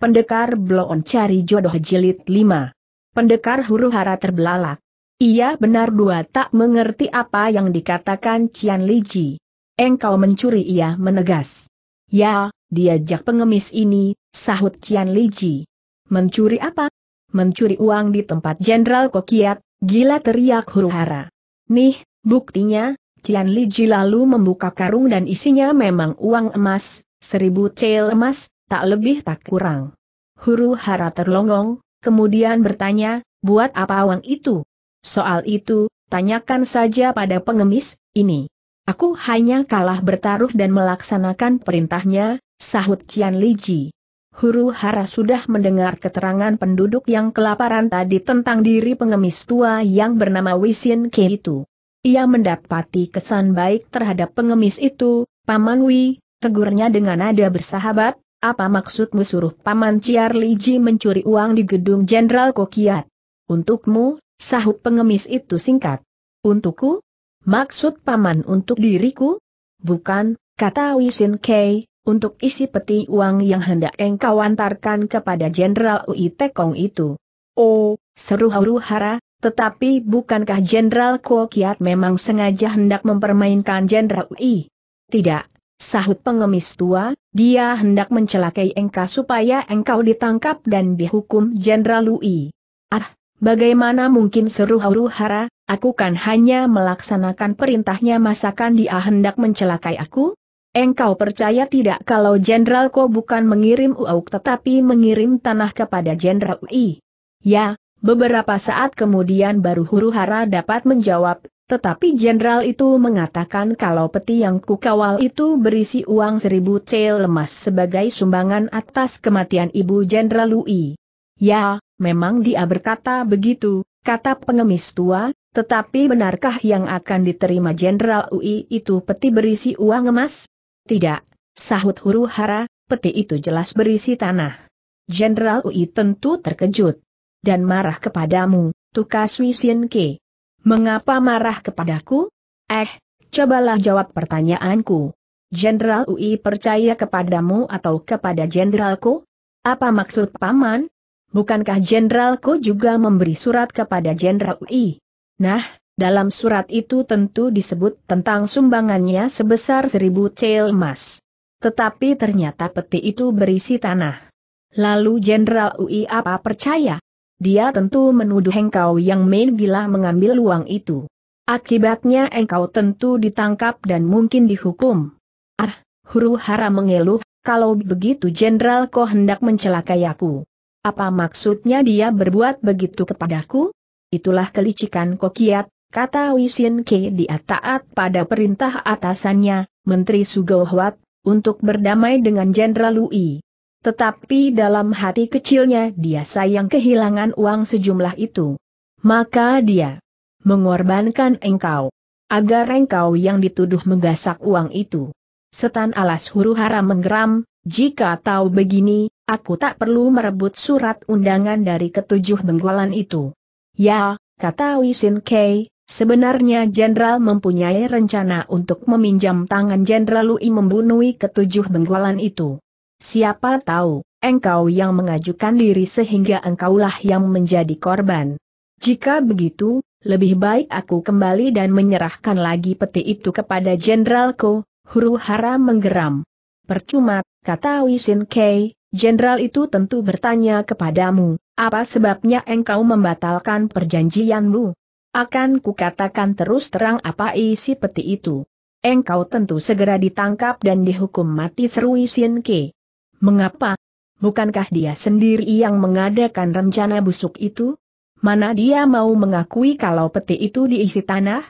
Pendekar Bloon Cari Jodoh Jilid 5. Pendekar huru hara terbelalak. Ia benar dua tak mengerti apa yang dikatakan Cian Liji. Engkau mencuri ia menegas. Ya, diajak pengemis ini, sahut Cian Liji. Mencuri apa? Mencuri uang di tempat Jenderal Kokiat, gila teriak huru hara. Nih, buktinya, Cian Liji lalu membuka karung dan isinya memang uang emas, seribu cel emas, tak lebih tak kurang. Huru hara terlongong, kemudian bertanya, buat apa uang itu? Soal itu, tanyakan saja pada pengemis, ini. Aku hanya kalah bertaruh dan melaksanakan perintahnya, sahut Cian Li Ji. Huru hara sudah mendengar keterangan penduduk yang kelaparan tadi tentang diri pengemis tua yang bernama Wisin Ke itu. Ia mendapati kesan baik terhadap pengemis itu, Paman Wi, tegurnya dengan nada bersahabat, apa maksudmu suruh Paman Ciar Liji mencuri uang di gedung Jenderal Kokiat? Untukmu, sahut pengemis itu singkat. Untukku? Maksud Paman untuk diriku? Bukan, kata Wisin Kei, untuk isi peti uang yang hendak engkau antarkan kepada Jenderal Ui Tekong itu. Oh, seru haru hara, tetapi bukankah Jenderal Kokiat memang sengaja hendak mempermainkan Jenderal Ui? Tidak, Sahut pengemis tua, dia hendak mencelakai engkau supaya engkau ditangkap dan dihukum Jenderal Lui. Ah, bagaimana mungkin seru huru hara, aku kan hanya melaksanakan perintahnya masakan dia hendak mencelakai aku? Engkau percaya tidak kalau Jenderal Ko bukan mengirim Uauk tetapi mengirim tanah kepada Jenderal Ui? Ya, beberapa saat kemudian baru huru hara dapat menjawab, tetapi jenderal itu mengatakan kalau peti yang kukawal itu berisi uang seribu cel lemas sebagai sumbangan atas kematian ibu jenderal Lui. Ya, memang dia berkata begitu, kata pengemis tua, tetapi benarkah yang akan diterima jenderal UI itu peti berisi uang emas? Tidak, sahut huru hara, peti itu jelas berisi tanah. Jenderal UI tentu terkejut dan marah kepadamu, Tukas Wisin Ke. Mengapa marah kepadaku? Eh, cobalah jawab pertanyaanku. Jenderal UI percaya kepadamu atau kepada jenderalku? Apa maksud paman? Bukankah jenderalku juga memberi surat kepada jenderal UI? Nah, dalam surat itu tentu disebut tentang sumbangannya sebesar seribu cel emas. Tetapi ternyata peti itu berisi tanah. Lalu jenderal UI apa percaya? Dia tentu menuduh engkau yang main gila mengambil uang itu. Akibatnya engkau tentu ditangkap dan mungkin dihukum. Ah, huru hara mengeluh, kalau begitu Jenderal kau hendak mencelakai aku. Apa maksudnya dia berbuat begitu kepadaku? Itulah kelicikan kokiat, kata Wisin Ke di taat pada perintah atasannya, Menteri Sugohwat, untuk berdamai dengan Jenderal Lui. Tetapi dalam hati kecilnya dia sayang kehilangan uang sejumlah itu. Maka dia mengorbankan engkau. Agar engkau yang dituduh menggasak uang itu. Setan alas huru hara menggeram, jika tahu begini, aku tak perlu merebut surat undangan dari ketujuh benggolan itu. Ya, kata Wisin Kei, sebenarnya Jenderal mempunyai rencana untuk meminjam tangan Jenderal Lui membunuh ketujuh benggolan itu. Siapa tahu, engkau yang mengajukan diri sehingga engkaulah yang menjadi korban. Jika begitu, lebih baik aku kembali dan menyerahkan lagi peti itu kepada jenderalku, huru hara menggeram. Percuma, kata Wisin Kei, jenderal itu tentu bertanya kepadamu, apa sebabnya engkau membatalkan perjanjianmu? Akan kukatakan terus terang apa isi peti itu. Engkau tentu segera ditangkap dan dihukum mati seru Wisin Kei. Mengapa? Bukankah dia sendiri yang mengadakan rencana busuk itu? Mana dia mau mengakui kalau peti itu diisi tanah?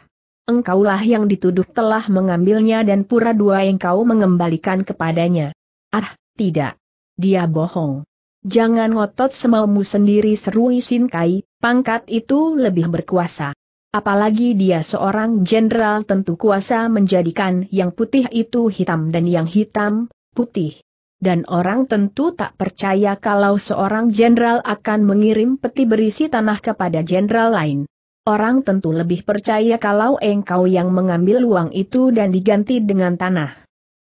Engkaulah yang dituduh telah mengambilnya dan pura-dua engkau mengembalikan kepadanya. Ah, tidak. Dia bohong. Jangan ngotot semaumu sendiri seru Isin Kai, pangkat itu lebih berkuasa. Apalagi dia seorang jenderal tentu kuasa menjadikan yang putih itu hitam dan yang hitam, putih dan orang tentu tak percaya kalau seorang jenderal akan mengirim peti berisi tanah kepada jenderal lain. Orang tentu lebih percaya kalau engkau yang mengambil uang itu dan diganti dengan tanah.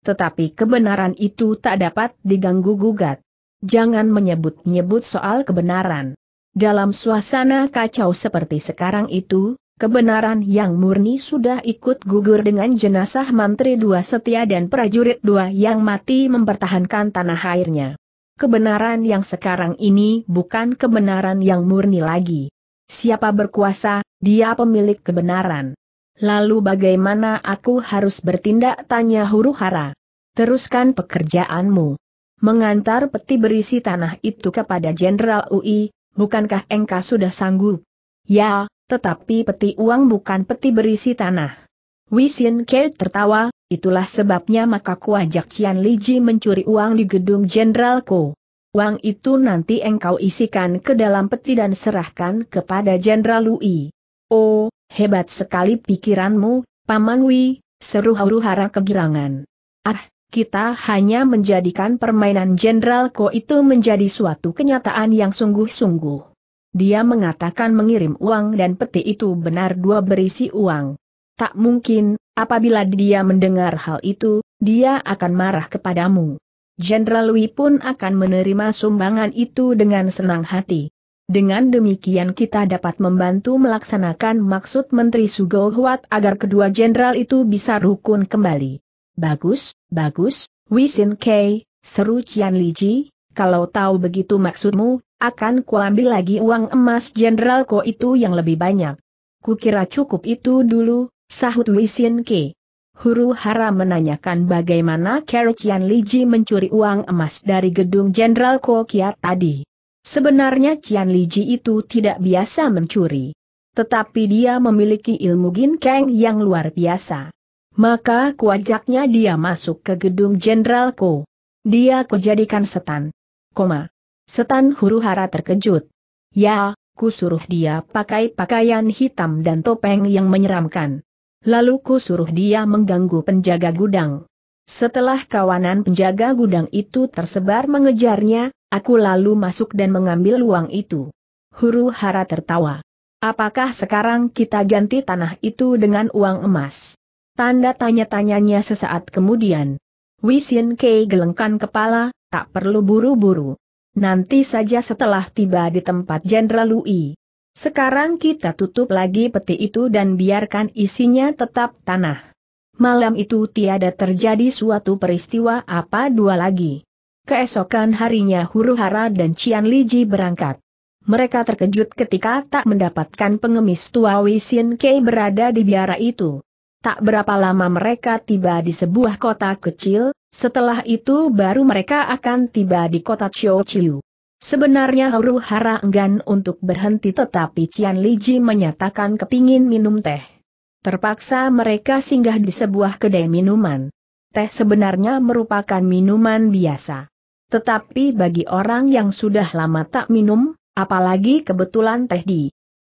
Tetapi kebenaran itu tak dapat diganggu-gugat. Jangan menyebut-nyebut soal kebenaran. Dalam suasana kacau seperti sekarang itu, kebenaran yang murni sudah ikut gugur dengan jenazah mantri dua setia dan prajurit dua yang mati mempertahankan tanah airnya. Kebenaran yang sekarang ini bukan kebenaran yang murni lagi. Siapa berkuasa, dia pemilik kebenaran. Lalu bagaimana aku harus bertindak tanya huru hara? Teruskan pekerjaanmu. Mengantar peti berisi tanah itu kepada Jenderal UI, bukankah engkau sudah sanggup? Ya, tetapi peti uang bukan peti berisi tanah. Wisin Kei tertawa, itulah sebabnya maka kuajak Cian Liji mencuri uang di gedung Jenderal Ko. Uang itu nanti engkau isikan ke dalam peti dan serahkan kepada Jenderal Lui. Oh, hebat sekali pikiranmu, Paman Wi, seru huru-hara kegirangan. Ah, kita hanya menjadikan permainan Jenderal Ko itu menjadi suatu kenyataan yang sungguh-sungguh. Dia mengatakan mengirim uang dan peti itu benar dua berisi uang. Tak mungkin, apabila dia mendengar hal itu, dia akan marah kepadamu. Jenderal Louis pun akan menerima sumbangan itu dengan senang hati. Dengan demikian kita dapat membantu melaksanakan maksud Menteri Sugo agar kedua jenderal itu bisa rukun kembali. Bagus, bagus, Wisin K, seru Cian Liji, kalau tahu begitu maksudmu, akan kuambil lagi uang emas jenderalku itu yang lebih banyak. Kukira cukup itu dulu, sahut Wisin Ki. Huru hara menanyakan bagaimana Li Ji mencuri uang emas dari gedung Jenderal Ko kiat tadi. Sebenarnya Cian Ji itu tidak biasa mencuri. Tetapi dia memiliki ilmu ginkeng yang luar biasa. Maka kuajaknya dia masuk ke gedung Jenderal Ko. Dia kujadikan setan. Koma. Setan huru hara terkejut. Ya, ku suruh dia pakai pakaian hitam dan topeng yang menyeramkan. Lalu ku suruh dia mengganggu penjaga gudang. Setelah kawanan penjaga gudang itu tersebar mengejarnya, aku lalu masuk dan mengambil uang itu. Huru hara tertawa. Apakah sekarang kita ganti tanah itu dengan uang emas? Tanda tanya-tanyanya sesaat kemudian. Wisin Kei gelengkan kepala, tak perlu buru-buru. Nanti saja setelah tiba di tempat Jenderal Lui. Sekarang kita tutup lagi peti itu dan biarkan isinya tetap tanah. Malam itu tiada terjadi suatu peristiwa apa dua lagi. Keesokan harinya Huru Hara dan Cian Liji berangkat. Mereka terkejut ketika tak mendapatkan pengemis tua Wisin Kei berada di biara itu. Tak berapa lama mereka tiba di sebuah kota kecil, setelah itu baru mereka akan tiba di kota Chiu Sebenarnya Haru Hara enggan untuk berhenti tetapi Cian Liji menyatakan kepingin minum teh. Terpaksa mereka singgah di sebuah kedai minuman. Teh sebenarnya merupakan minuman biasa. Tetapi bagi orang yang sudah lama tak minum, apalagi kebetulan teh di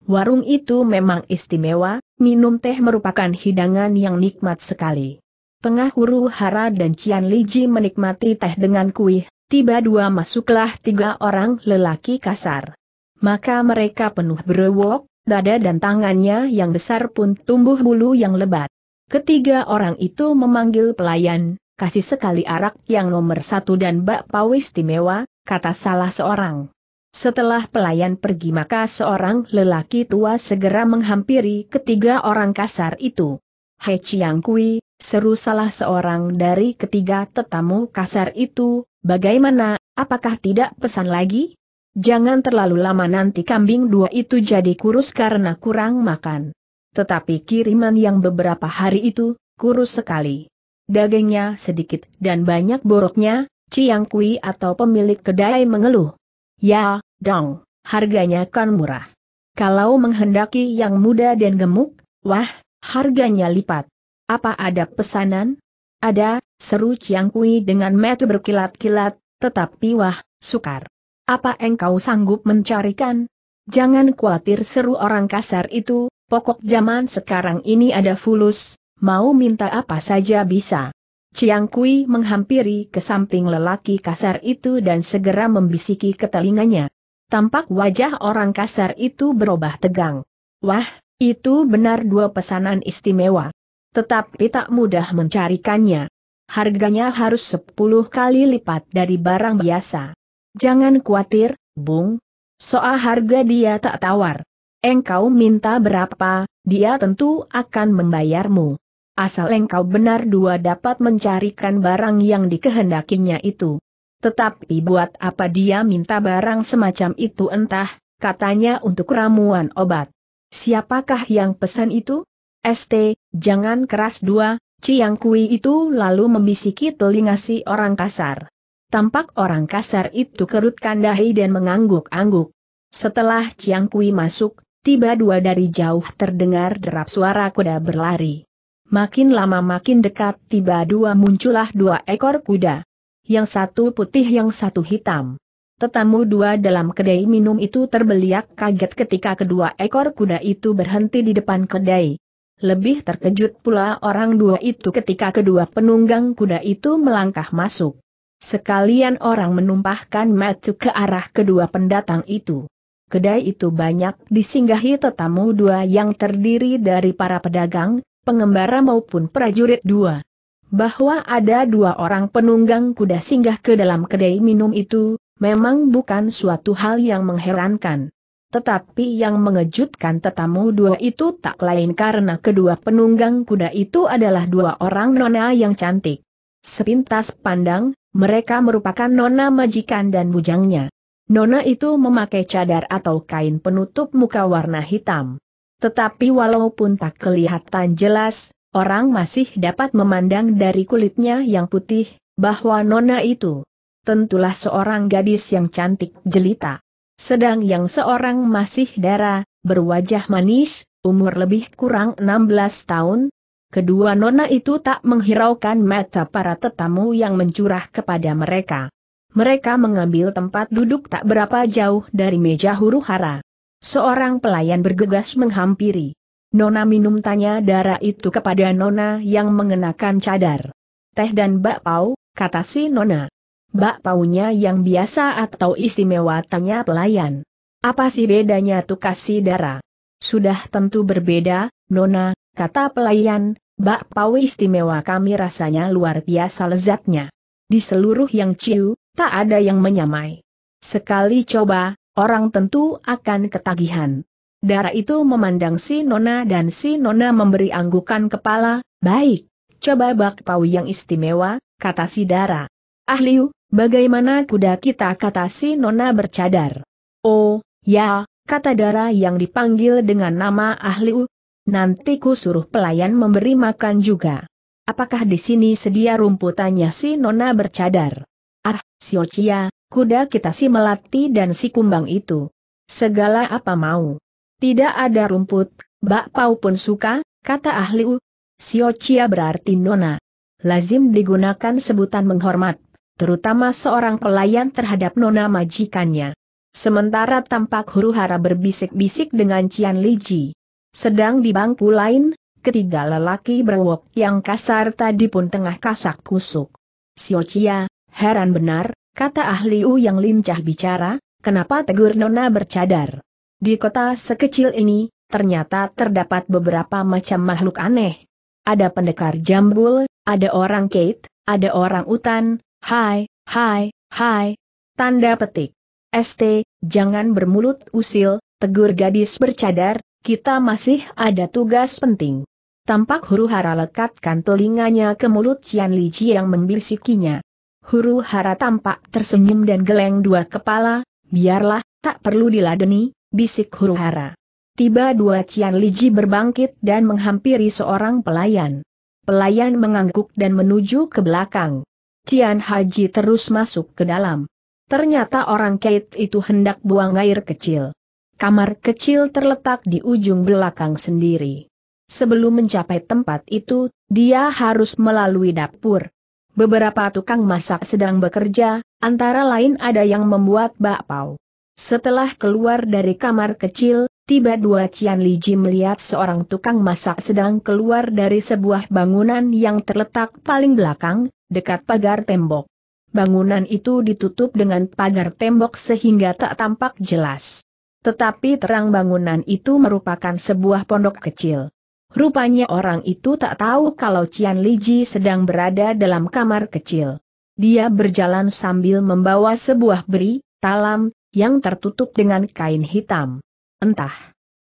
warung itu memang istimewa, minum teh merupakan hidangan yang nikmat sekali. Pengahuru Hara dan Cian Liji menikmati teh dengan kuih, tiba dua masuklah tiga orang lelaki kasar. Maka mereka penuh berewok, dada dan tangannya yang besar pun tumbuh bulu yang lebat. Ketiga orang itu memanggil pelayan, kasih sekali arak yang nomor satu dan bak pau istimewa, kata salah seorang. Setelah pelayan pergi maka seorang lelaki tua segera menghampiri ketiga orang kasar itu. He Chiang Kui, seru salah seorang dari ketiga tetamu kasar itu, bagaimana, apakah tidak pesan lagi? Jangan terlalu lama nanti kambing dua itu jadi kurus karena kurang makan. Tetapi kiriman yang beberapa hari itu, kurus sekali. Dagingnya sedikit dan banyak boroknya, Chiang Kui atau pemilik kedai mengeluh. Ya, dong, harganya kan murah. Kalau menghendaki yang muda dan gemuk, wah, Harganya lipat. Apa ada pesanan? Ada, seru Chiang Kui dengan metu berkilat-kilat, tetapi wah, sukar. Apa engkau sanggup mencarikan? Jangan khawatir seru orang kasar itu, pokok zaman sekarang ini ada fulus, mau minta apa saja bisa. Chiang Kui menghampiri ke samping lelaki kasar itu dan segera membisiki ke telinganya. Tampak wajah orang kasar itu berubah tegang. Wah, itu benar dua pesanan istimewa. Tetapi tak mudah mencarikannya. Harganya harus sepuluh kali lipat dari barang biasa. Jangan khawatir, Bung. Soal harga dia tak tawar. Engkau minta berapa, dia tentu akan membayarmu. Asal engkau benar dua dapat mencarikan barang yang dikehendakinya itu. Tetapi buat apa dia minta barang semacam itu entah, katanya untuk ramuan obat. Siapakah yang pesan itu? ST, jangan keras dua, Ciang Kui itu lalu membisiki telinga si orang kasar. Tampak orang kasar itu kerutkan dahi dan mengangguk-angguk. Setelah Ciang Kui masuk, tiba dua dari jauh terdengar derap suara kuda berlari. Makin lama makin dekat tiba dua muncullah dua ekor kuda. Yang satu putih yang satu hitam. Tetamu dua dalam kedai minum itu terbeliak kaget ketika kedua ekor kuda itu berhenti di depan kedai. Lebih terkejut pula orang dua itu ketika kedua penunggang kuda itu melangkah masuk. Sekalian orang menumpahkan mata ke arah kedua pendatang itu. Kedai itu banyak disinggahi tetamu dua yang terdiri dari para pedagang, pengembara maupun prajurit dua. Bahwa ada dua orang penunggang kuda singgah ke dalam kedai minum itu, memang bukan suatu hal yang mengherankan. Tetapi yang mengejutkan tetamu dua itu tak lain karena kedua penunggang kuda itu adalah dua orang nona yang cantik. Sepintas pandang, mereka merupakan nona majikan dan bujangnya. Nona itu memakai cadar atau kain penutup muka warna hitam. Tetapi walaupun tak kelihatan jelas, orang masih dapat memandang dari kulitnya yang putih, bahwa nona itu tentulah seorang gadis yang cantik jelita. Sedang yang seorang masih dara, berwajah manis, umur lebih kurang 16 tahun. Kedua nona itu tak menghiraukan mata para tetamu yang mencurah kepada mereka. Mereka mengambil tempat duduk tak berapa jauh dari meja huru hara. Seorang pelayan bergegas menghampiri. Nona minum tanya darah itu kepada Nona yang mengenakan cadar. Teh dan bakpao, kata si Nona bak paunya yang biasa atau istimewa tanya pelayan. Apa sih bedanya tuh kasih darah? Sudah tentu berbeda, Nona, kata pelayan, bak pau istimewa kami rasanya luar biasa lezatnya. Di seluruh yang ciu, tak ada yang menyamai. Sekali coba, orang tentu akan ketagihan. Darah itu memandang si Nona dan si Nona memberi anggukan kepala, baik, coba bak bakpau yang istimewa, kata si Dara. Ahliu, Bagaimana kuda kita kata si Nona bercadar. Oh, ya, kata Dara yang dipanggil dengan nama Ahli U. Nanti ku suruh pelayan memberi makan juga. Apakah di sini sedia rumputannya si Nona bercadar? Ah, si Ocia, ya, kuda kita si melati dan si kumbang itu. Segala apa mau. Tidak ada rumput, bakpao pun suka, kata Ahli U. Si Ocia ya berarti nona. Lazim digunakan sebutan menghormat terutama seorang pelayan terhadap nona majikannya. Sementara tampak huru hara berbisik-bisik dengan Cian Liji. Sedang di bangku lain, ketiga lelaki berwok yang kasar tadi pun tengah kasak kusuk. Sio Cia, heran benar, kata ahli U yang lincah bicara, kenapa tegur nona bercadar. Di kota sekecil ini, ternyata terdapat beberapa macam makhluk aneh. Ada pendekar jambul, ada orang Kate, ada orang utan, Hai, hai, hai. Tanda petik. ST, jangan bermulut usil, tegur gadis bercadar, kita masih ada tugas penting. Tampak huru hara lekatkan telinganya ke mulut Cian Li yang membisikinya. Huru hara tampak tersenyum dan geleng dua kepala, biarlah, tak perlu diladeni, bisik huru hara. Tiba dua Cian Li berbangkit dan menghampiri seorang pelayan. Pelayan mengangguk dan menuju ke belakang. Cian Haji terus masuk ke dalam. Ternyata orang Kate itu hendak buang air kecil. Kamar kecil terletak di ujung belakang sendiri. Sebelum mencapai tempat itu, dia harus melalui dapur. Beberapa tukang masak sedang bekerja, antara lain ada yang membuat bakpao. Setelah keluar dari kamar kecil, tiba dua Cian Liji melihat seorang tukang masak sedang keluar dari sebuah bangunan yang terletak paling belakang, dekat pagar tembok. Bangunan itu ditutup dengan pagar tembok sehingga tak tampak jelas. Tetapi terang bangunan itu merupakan sebuah pondok kecil. Rupanya orang itu tak tahu kalau Cian Liji sedang berada dalam kamar kecil. Dia berjalan sambil membawa sebuah beri, talam, yang tertutup dengan kain hitam. Entah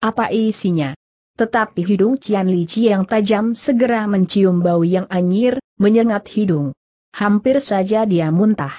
apa isinya. Tetapi hidung Cian Li Chi yang tajam segera mencium bau yang anyir, menyengat hidung. Hampir saja dia muntah.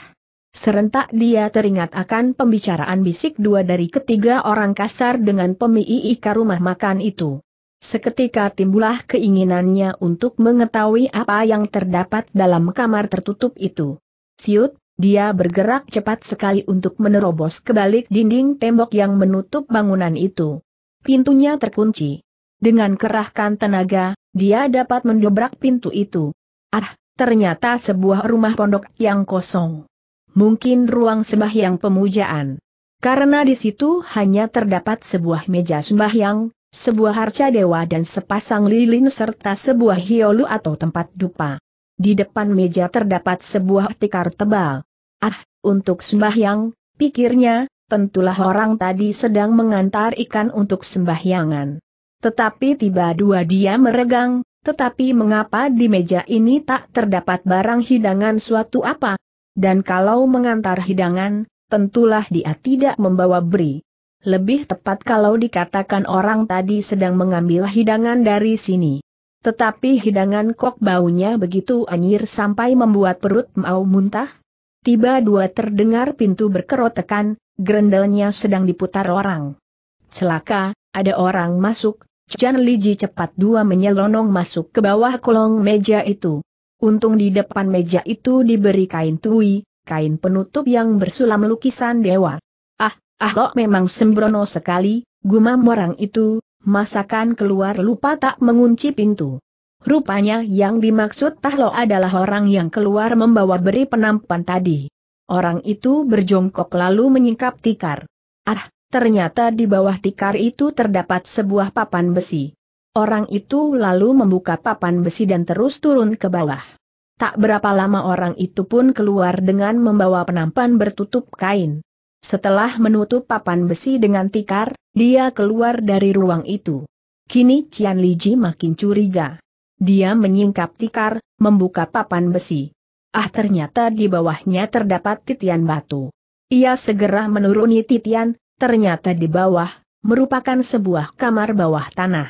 Serentak dia teringat akan pembicaraan bisik dua dari ketiga orang kasar dengan pemilik rumah makan itu. Seketika timbullah keinginannya untuk mengetahui apa yang terdapat dalam kamar tertutup itu. Siut, dia bergerak cepat sekali untuk menerobos ke balik dinding tembok yang menutup bangunan itu. Pintunya terkunci. Dengan kerahkan tenaga, dia dapat mendobrak pintu itu. Ah, ternyata sebuah rumah pondok yang kosong. Mungkin ruang sembahyang pemujaan. Karena di situ hanya terdapat sebuah meja sembahyang, sebuah harca dewa dan sepasang lilin serta sebuah hiolu atau tempat dupa. Di depan meja terdapat sebuah tikar tebal. Ah, untuk sembahyang, pikirnya, tentulah orang tadi sedang mengantar ikan untuk sembahyangan. Tetapi tiba dua dia meregang, tetapi mengapa di meja ini tak terdapat barang hidangan suatu apa? Dan kalau mengantar hidangan, tentulah dia tidak membawa beri. Lebih tepat kalau dikatakan orang tadi sedang mengambil hidangan dari sini. Tetapi hidangan kok baunya begitu anjir sampai membuat perut mau muntah? Tiba dua terdengar pintu berkerotekan, grendelnya sedang diputar orang. Celaka, ada orang masuk, Chan Liji cepat dua menyelonong masuk ke bawah kolong meja itu. Untung di depan meja itu diberi kain tui, kain penutup yang bersulam lukisan dewa. Ah, ah lo memang sembrono sekali, gumam orang itu, masakan keluar lupa tak mengunci pintu. Rupanya yang dimaksud Tahlo adalah orang yang keluar membawa beri penampan tadi. Orang itu berjongkok lalu menyingkap tikar. Ah, Ternyata di bawah tikar itu terdapat sebuah papan besi. Orang itu lalu membuka papan besi dan terus turun ke bawah. Tak berapa lama orang itu pun keluar dengan membawa penampan bertutup kain. Setelah menutup papan besi dengan tikar, dia keluar dari ruang itu. Kini Cian Liji makin curiga. Dia menyingkap tikar, membuka papan besi. Ah ternyata di bawahnya terdapat titian batu. Ia segera menuruni titian, ternyata di bawah, merupakan sebuah kamar bawah tanah.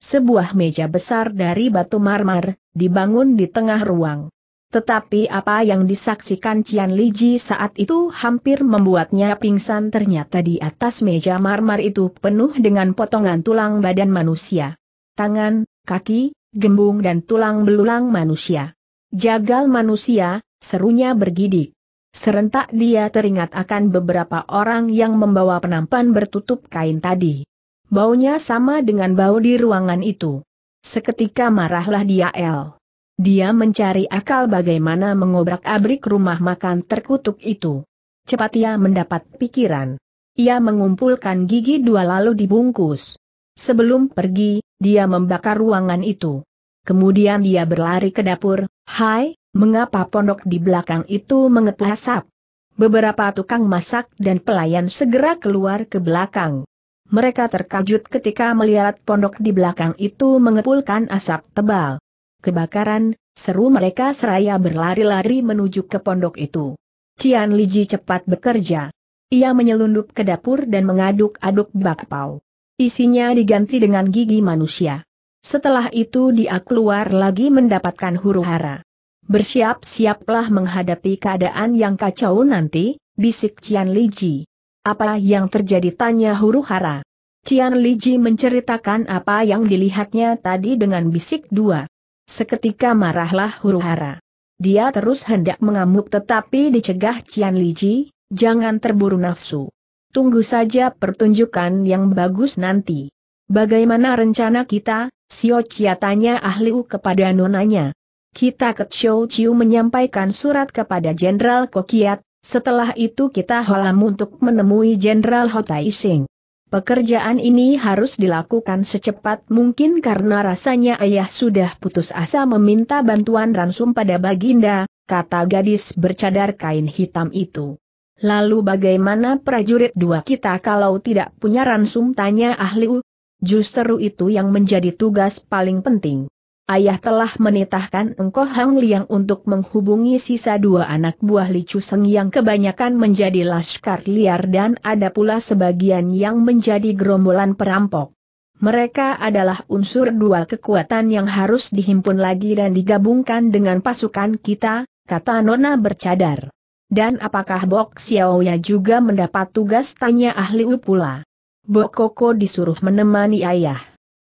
Sebuah meja besar dari batu marmer dibangun di tengah ruang. Tetapi apa yang disaksikan Cian Liji saat itu hampir membuatnya pingsan ternyata di atas meja marmer itu penuh dengan potongan tulang badan manusia. Tangan, kaki, gembung dan tulang belulang manusia. Jagal manusia, serunya bergidik. Serentak dia teringat akan beberapa orang yang membawa penampan bertutup kain tadi. Baunya sama dengan bau di ruangan itu. Seketika marahlah dia El. Dia mencari akal bagaimana mengobrak-abrik rumah makan terkutuk itu. Cepat ia mendapat pikiran. Ia mengumpulkan gigi dua lalu dibungkus. Sebelum pergi, dia membakar ruangan itu. Kemudian dia berlari ke dapur, Hai, mengapa pondok di belakang itu mengepul asap. Beberapa tukang masak dan pelayan segera keluar ke belakang. Mereka terkejut ketika melihat pondok di belakang itu mengepulkan asap tebal. Kebakaran, seru mereka seraya berlari-lari menuju ke pondok itu. Cian Liji cepat bekerja. Ia menyelundup ke dapur dan mengaduk-aduk bakpao. Isinya diganti dengan gigi manusia. Setelah itu dia keluar lagi mendapatkan huru hara. Bersiap-siaplah menghadapi keadaan yang kacau nanti, bisik Cian Liji. Apa yang terjadi tanya huru hara. Cian Liji menceritakan apa yang dilihatnya tadi dengan bisik dua. Seketika marahlah huru hara. Dia terus hendak mengamuk tetapi dicegah Cian Liji, jangan terburu nafsu. Tunggu saja pertunjukan yang bagus nanti. Bagaimana rencana kita, Sio Chia tanya ahli kepada nonanya kita ke show Chiu menyampaikan surat kepada Jenderal Kokiat, setelah itu kita halam untuk menemui Jenderal Hotai Sing. Pekerjaan ini harus dilakukan secepat mungkin karena rasanya ayah sudah putus asa meminta bantuan ransum pada Baginda, kata gadis bercadar kain hitam itu. Lalu bagaimana prajurit dua kita kalau tidak punya ransum tanya ahli U? Justru itu yang menjadi tugas paling penting ayah telah menitahkan engkau Hang Liang untuk menghubungi sisa dua anak buah Li Chu Chuseng yang kebanyakan menjadi laskar liar dan ada pula sebagian yang menjadi gerombolan perampok. Mereka adalah unsur dua kekuatan yang harus dihimpun lagi dan digabungkan dengan pasukan kita, kata Nona bercadar. Dan apakah Bok Xiaoya juga mendapat tugas tanya ahli U pula? Bok Koko disuruh menemani ayah.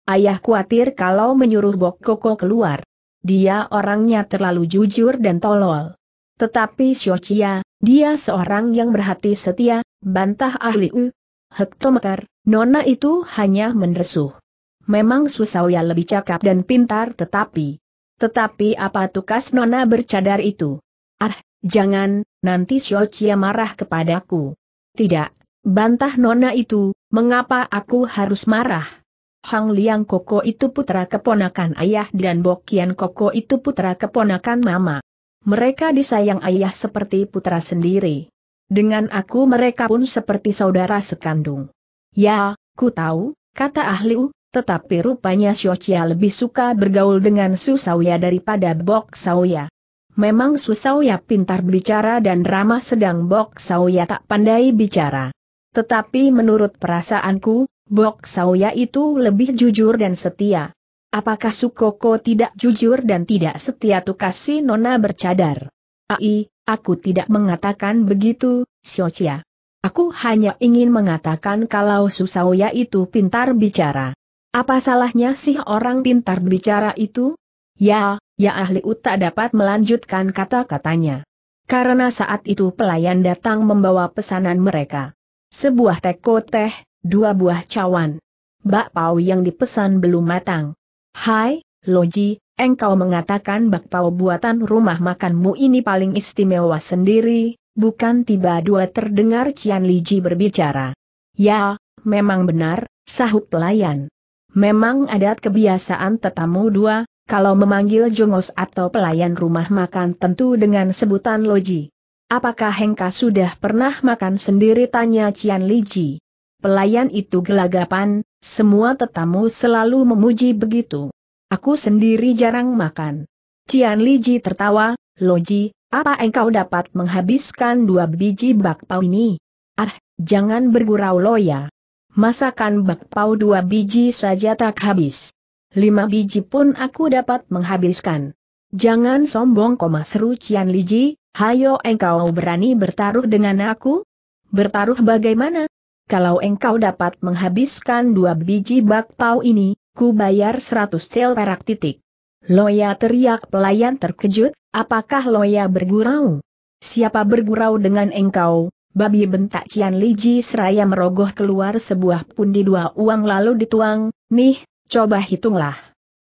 Ayah khawatir kalau menyuruh Bok Koko keluar. Dia orangnya terlalu jujur dan tolol. Tetapi Xiochia, dia seorang yang berhati setia, bantah ahli U. Hektometer, nona itu hanya mendesuh. Memang Susawya lebih cakap dan pintar tetapi... Tetapi apa tukas nona bercadar itu? Ah, jangan, nanti Xiochia marah kepadaku. Tidak, bantah nona itu, mengapa aku harus marah? Hang Liang Koko itu putra keponakan ayah dan Bokian Koko itu putra keponakan mama. Mereka disayang ayah seperti putra sendiri. Dengan aku mereka pun seperti saudara sekandung. Ya, ku tahu, kata Ahliu, tetapi rupanya Xiochia lebih suka bergaul dengan Su Sauya daripada Bok Sauya. Memang Su Sauya pintar bicara dan ramah sedang Bok Sauya tak pandai bicara. Tetapi menurut perasaanku, Bok Sauya itu lebih jujur dan setia. Apakah Sukoko tidak jujur dan tidak setia Tukasi Nona bercadar? Ai, aku tidak mengatakan begitu, Siocia. Aku hanya ingin mengatakan kalau Susauya itu pintar bicara. Apa salahnya sih orang pintar bicara itu? Ya, ya ahli utak dapat melanjutkan kata-katanya. Karena saat itu pelayan datang membawa pesanan mereka. Sebuah teko teh, dua buah cawan. Bakpao yang dipesan belum matang. Hai, Loji, engkau mengatakan bakpao buatan rumah makanmu ini paling istimewa sendiri, bukan tiba dua terdengar Cian Liji berbicara. Ya, memang benar, sahut pelayan. Memang adat kebiasaan tetamu dua, kalau memanggil jongos atau pelayan rumah makan tentu dengan sebutan loji. Apakah Hengka sudah pernah makan sendiri tanya Cian Liji? pelayan itu gelagapan, semua tetamu selalu memuji begitu. Aku sendiri jarang makan. Cian Liji tertawa, Loji, apa engkau dapat menghabiskan dua biji bakpao ini? Ah, jangan bergurau loya. Masakan bakpao dua biji saja tak habis. Lima biji pun aku dapat menghabiskan. Jangan sombong koma seru Cian Liji, hayo engkau berani bertaruh dengan aku? Bertaruh bagaimana? kalau engkau dapat menghabiskan dua biji bakpao ini, ku bayar seratus cel perak titik. Loya teriak pelayan terkejut, apakah Loya bergurau? Siapa bergurau dengan engkau? Babi bentak Cian Liji seraya merogoh keluar sebuah pundi dua uang lalu dituang, nih, coba hitunglah.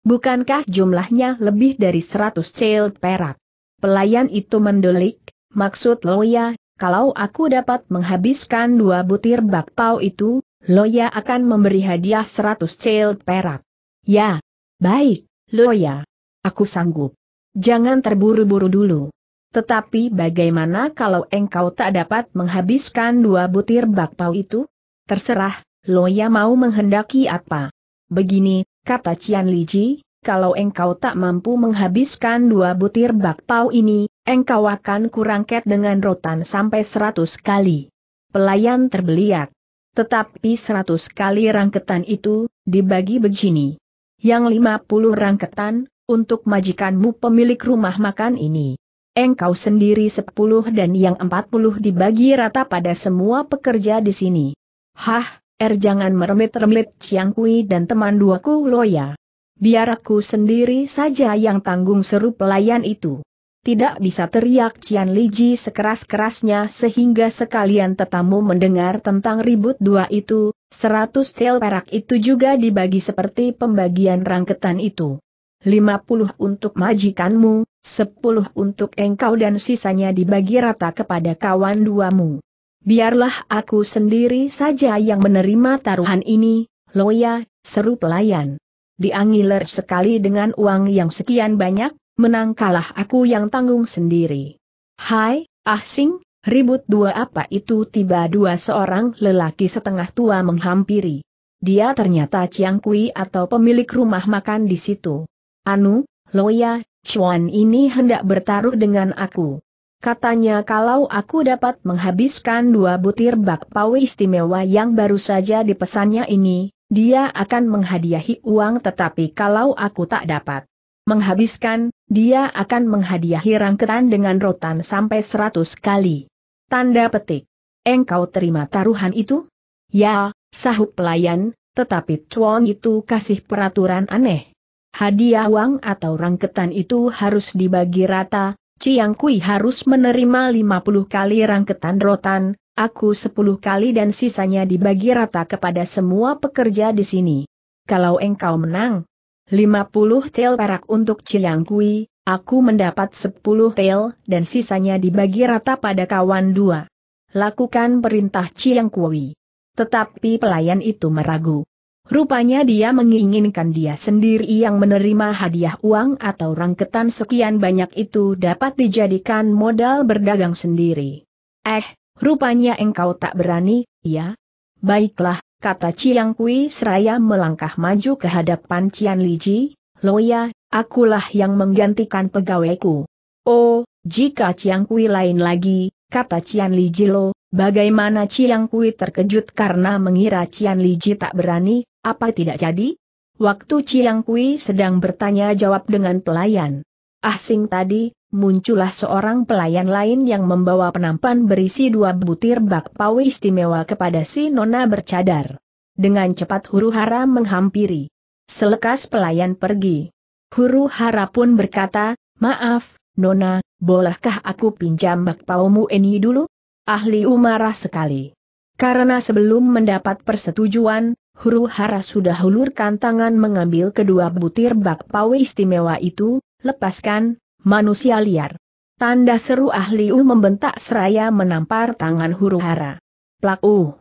Bukankah jumlahnya lebih dari seratus cel perak? Pelayan itu mendelik, maksud Loya, kalau aku dapat menghabiskan dua butir bakpao itu, Loya akan memberi hadiah seratus cel perak. Ya. Baik, Loya. Aku sanggup. Jangan terburu-buru dulu. Tetapi bagaimana kalau engkau tak dapat menghabiskan dua butir bakpao itu? Terserah, Loya mau menghendaki apa. Begini, kata Cian Liji, kalau engkau tak mampu menghabiskan dua butir bakpao ini, engkau akan kurangket dengan rotan sampai seratus kali. Pelayan terbeliak. Tetapi seratus kali rangketan itu, dibagi begini. Yang lima puluh rangketan, untuk majikanmu pemilik rumah makan ini. Engkau sendiri sepuluh dan yang empat puluh dibagi rata pada semua pekerja di sini. Hah, Er jangan meremit-remit Chiang Kui dan teman duaku Loya. Biar aku sendiri saja yang tanggung seru pelayan itu. Tidak bisa teriak Cian Liji sekeras-kerasnya sehingga sekalian tetamu mendengar tentang ribut dua itu, seratus sel perak itu juga dibagi seperti pembagian rangketan itu. Lima puluh untuk majikanmu, sepuluh untuk engkau dan sisanya dibagi rata kepada kawan duamu. Biarlah aku sendiri saja yang menerima taruhan ini, Loya, seru pelayan diangiler sekali dengan uang yang sekian banyak, menang kalah aku yang tanggung sendiri. Hai, Ah Sing, ribut dua apa itu tiba dua seorang lelaki setengah tua menghampiri. Dia ternyata Chiang Kui atau pemilik rumah makan di situ. Anu, Loya, Chuan ini hendak bertaruh dengan aku. Katanya kalau aku dapat menghabiskan dua butir bakpao istimewa yang baru saja dipesannya ini, dia akan menghadiahi uang tetapi kalau aku tak dapat menghabiskan, dia akan menghadiahi rangketan dengan rotan sampai seratus kali. Tanda petik. Engkau terima taruhan itu? Ya, sahut pelayan, tetapi cuan itu kasih peraturan aneh. Hadiah uang atau rangketan itu harus dibagi rata, Ciang Kui harus menerima 50 kali rangketan rotan, aku sepuluh kali dan sisanya dibagi rata kepada semua pekerja di sini. Kalau engkau menang, 50 tel perak untuk Ciliang Kui, aku mendapat 10 tel dan sisanya dibagi rata pada kawan dua. Lakukan perintah Ciliang Kui. Tetapi pelayan itu meragu. Rupanya dia menginginkan dia sendiri yang menerima hadiah uang atau rangketan sekian banyak itu dapat dijadikan modal berdagang sendiri. Eh, Rupanya engkau tak berani, ya? Baiklah, kata Chiang Kui seraya melangkah maju ke hadapan Cian Liji, Loya, akulah yang menggantikan pegawaiku. Oh, jika Ciang Kui lain lagi, kata Cian Liji lo, bagaimana Ciang Kui terkejut karena mengira Cian Liji tak berani, apa tidak jadi? Waktu Ciang Kui sedang bertanya jawab dengan pelayan. Asing tadi, muncullah seorang pelayan lain yang membawa penampan berisi dua butir bakpao istimewa kepada si nona bercadar. Dengan cepat huru hara menghampiri. Selekas pelayan pergi. Huru hara pun berkata, maaf, nona, bolehkah aku pinjam bakpaumu ini dulu? Ahli umarah sekali. Karena sebelum mendapat persetujuan, huru hara sudah hulurkan tangan mengambil kedua butir bakpao istimewa itu, lepaskan, manusia liar. Tanda seru ahli U membentak seraya menampar tangan huru hara. Plak U.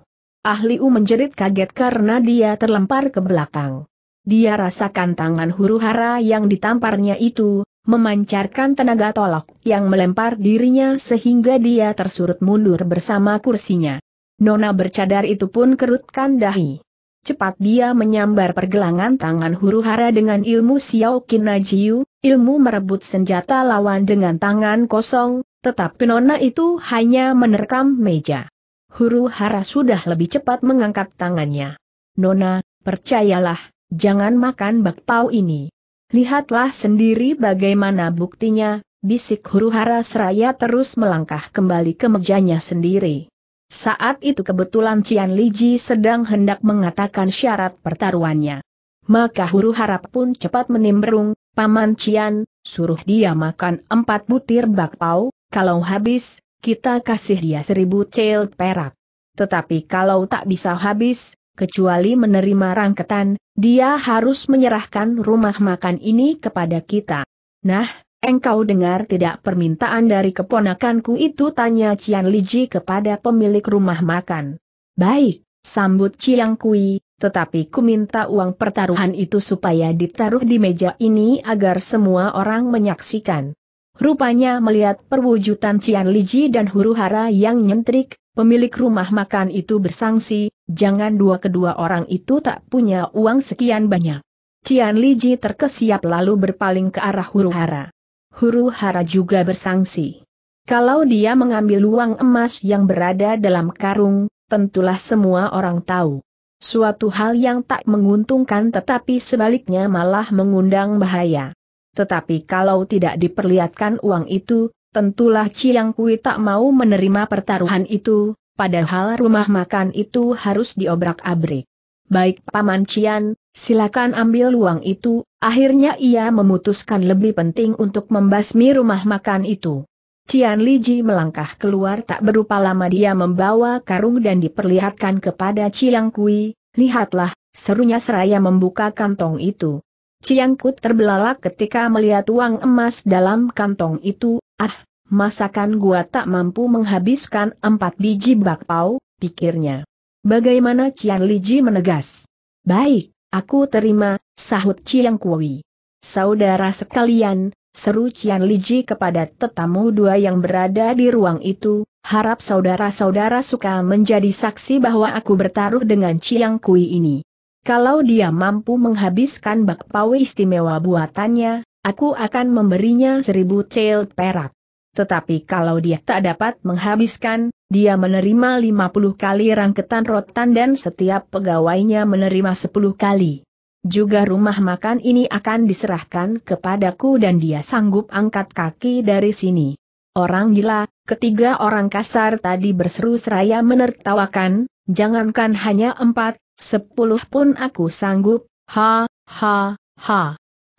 Ahli U menjerit kaget karena dia terlempar ke belakang. Dia rasakan tangan huru hara yang ditamparnya itu, memancarkan tenaga tolak yang melempar dirinya sehingga dia tersurut mundur bersama kursinya. Nona bercadar itu pun kerutkan dahi cepat dia menyambar pergelangan tangan huru hara dengan ilmu Xiao Kinajiu, ilmu merebut senjata lawan dengan tangan kosong, Tetapi Nona itu hanya menerkam meja. Huru hara sudah lebih cepat mengangkat tangannya. Nona, percayalah, jangan makan bakpao ini. Lihatlah sendiri bagaimana buktinya, bisik huru hara seraya terus melangkah kembali ke mejanya sendiri. Saat itu kebetulan Cian Liji sedang hendak mengatakan syarat pertaruhannya. Maka huru harap pun cepat menimbrung, Paman Cian, suruh dia makan empat butir bakpao, kalau habis, kita kasih dia seribu cel perak. Tetapi kalau tak bisa habis, kecuali menerima rangketan, dia harus menyerahkan rumah makan ini kepada kita. Nah, Engkau dengar tidak permintaan dari keponakanku itu tanya Cian Liji kepada pemilik rumah makan. Baik, sambut Ciang Kui, tetapi ku minta uang pertaruhan itu supaya ditaruh di meja ini agar semua orang menyaksikan. Rupanya melihat perwujudan Cian Liji dan huru-hara yang nyentrik, pemilik rumah makan itu bersangsi, jangan dua kedua orang itu tak punya uang sekian banyak. Cian Liji terkesiap lalu berpaling ke arah huru-hara huru hara juga bersangsi. Kalau dia mengambil uang emas yang berada dalam karung, tentulah semua orang tahu. Suatu hal yang tak menguntungkan tetapi sebaliknya malah mengundang bahaya. Tetapi kalau tidak diperlihatkan uang itu, tentulah Ciang Kui tak mau menerima pertaruhan itu, padahal rumah makan itu harus diobrak-abrik. Baik Paman Cian, silakan ambil uang itu, Akhirnya ia memutuskan lebih penting untuk membasmi rumah makan itu. Cian Ji melangkah keluar tak berupa lama dia membawa karung dan diperlihatkan kepada Ciang Kui, lihatlah, serunya seraya membuka kantong itu. Ciang Kut terbelalak ketika melihat uang emas dalam kantong itu, ah, masakan gua tak mampu menghabiskan empat biji bakpao, pikirnya. Bagaimana Cian Ji menegas? Baik, Aku terima, sahut Chiang Kui. Saudara sekalian, seru Chiang Liji kepada tetamu dua yang berada di ruang itu, harap saudara-saudara suka menjadi saksi bahwa aku bertaruh dengan Chiang Kui ini. Kalau dia mampu menghabiskan bakpao istimewa buatannya, aku akan memberinya seribu cel perak. Tetapi kalau dia tak dapat menghabiskan, dia menerima 50 kali rangketan rotan dan setiap pegawainya menerima 10 kali. Juga rumah makan ini akan diserahkan kepadaku dan dia sanggup angkat kaki dari sini. Orang gila, ketiga orang kasar tadi berseru seraya menertawakan, jangankan hanya empat, sepuluh pun aku sanggup, ha, ha, ha.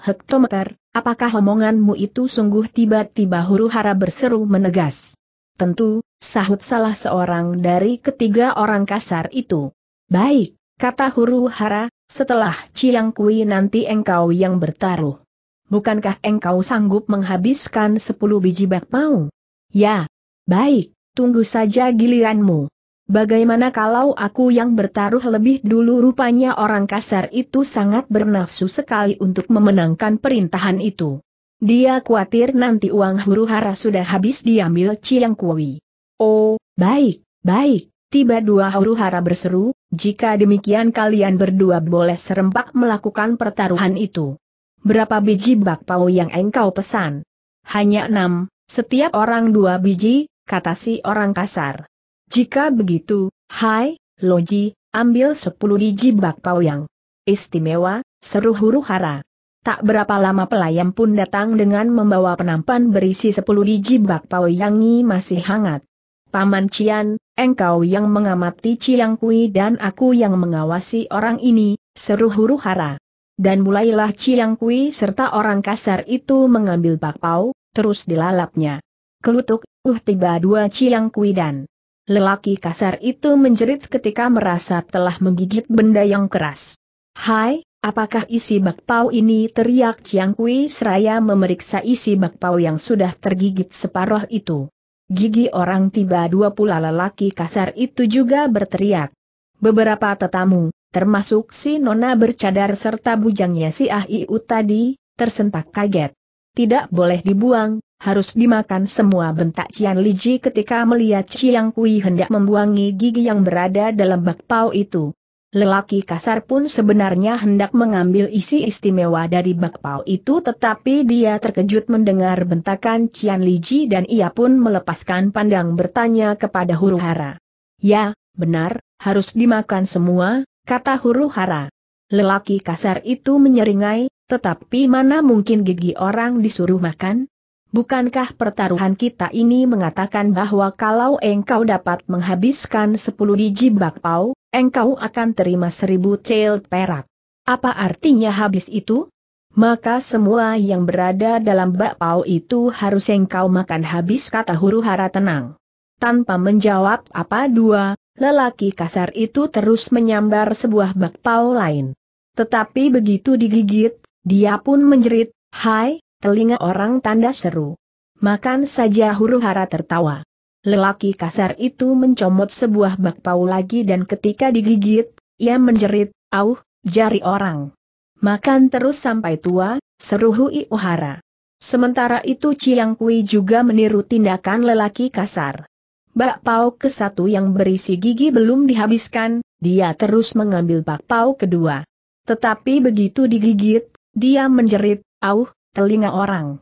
Hektometer, apakah omonganmu itu sungguh tiba-tiba huru hara berseru menegas. Tentu, sahut salah seorang dari ketiga orang kasar itu. Baik, kata huru hara, setelah Ciang Kui nanti engkau yang bertaruh. Bukankah engkau sanggup menghabiskan sepuluh biji bakpao? Ya, baik, tunggu saja giliranmu. Bagaimana kalau aku yang bertaruh lebih dulu rupanya orang kasar itu sangat bernafsu sekali untuk memenangkan perintahan itu. Dia khawatir nanti uang huru-hara sudah habis diambil Ciang Kui. Oh, baik, baik, tiba dua huru-hara berseru, jika demikian kalian berdua boleh serempak melakukan pertaruhan itu. Berapa biji bakpao yang engkau pesan? Hanya enam, setiap orang dua biji, kata si orang kasar. Jika begitu, hai, Loji, ambil sepuluh biji bakpao yang istimewa, seru huru-hara. Tak berapa lama pelayan pun datang dengan membawa penampan berisi sepuluh biji bakpao yang masih hangat. Paman Cian, engkau yang mengamati Ciang Kui dan aku yang mengawasi orang ini, seru huru hara. Dan mulailah Ciang Kui serta orang kasar itu mengambil bakpao, terus dilalapnya. Kelutuk, uh tiba dua Ciang Kui dan lelaki kasar itu menjerit ketika merasa telah menggigit benda yang keras. Hai, Apakah isi bakpao ini teriak Chiang Kui seraya memeriksa isi bakpao yang sudah tergigit separuh itu. Gigi orang tiba dua pula lelaki kasar itu juga berteriak. Beberapa tetamu, termasuk si nona bercadar serta bujangnya si Ah Iu tadi, tersentak kaget. Tidak boleh dibuang, harus dimakan semua bentak Cian Liji ketika melihat Chiang Kui hendak membuangi gigi yang berada dalam bakpao itu. Lelaki kasar pun sebenarnya hendak mengambil isi istimewa dari bakpao itu tetapi dia terkejut mendengar bentakan Cian Liji dan ia pun melepaskan pandang bertanya kepada huru hara. Ya, benar, harus dimakan semua, kata huru hara. Lelaki kasar itu menyeringai, tetapi mana mungkin gigi orang disuruh makan? Bukankah pertaruhan kita ini mengatakan bahwa kalau engkau dapat menghabiskan sepuluh biji bakpao, engkau akan terima seribu cel perak? Apa artinya habis itu? Maka semua yang berada dalam bakpao itu harus engkau makan habis kata huru hara tenang. Tanpa menjawab apa dua, lelaki kasar itu terus menyambar sebuah bakpao lain. Tetapi begitu digigit, dia pun menjerit, Hai, telinga orang tanda seru. Makan saja huru hara tertawa. Lelaki kasar itu mencomot sebuah bakpau lagi dan ketika digigit, ia menjerit, auh, jari orang. Makan terus sampai tua, seru Hui uhara. Sementara itu Ciang Kui juga meniru tindakan lelaki kasar. Bakpau ke satu yang berisi gigi belum dihabiskan, dia terus mengambil bakpau kedua. Tetapi begitu digigit, dia menjerit, auh, telinga orang.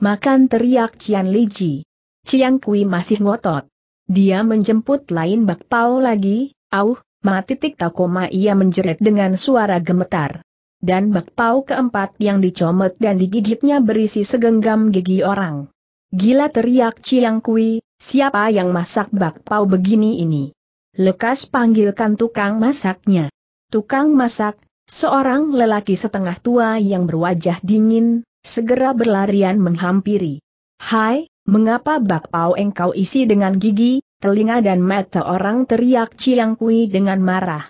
Makan teriak Cian Liji. Ciang Kui masih ngotot. Dia menjemput lain bakpao lagi, auh, matitik takoma ia menjerit dengan suara gemetar. Dan bakpao keempat yang dicomet dan digigitnya berisi segenggam gigi orang. Gila teriak Ciang Kui, siapa yang masak bakpao begini ini? Lekas panggilkan tukang masaknya. Tukang masak, seorang lelaki setengah tua yang berwajah dingin, Segera berlarian menghampiri. Hai, mengapa bakpao engkau isi dengan gigi, telinga dan mata orang teriak Chiang Kui dengan marah.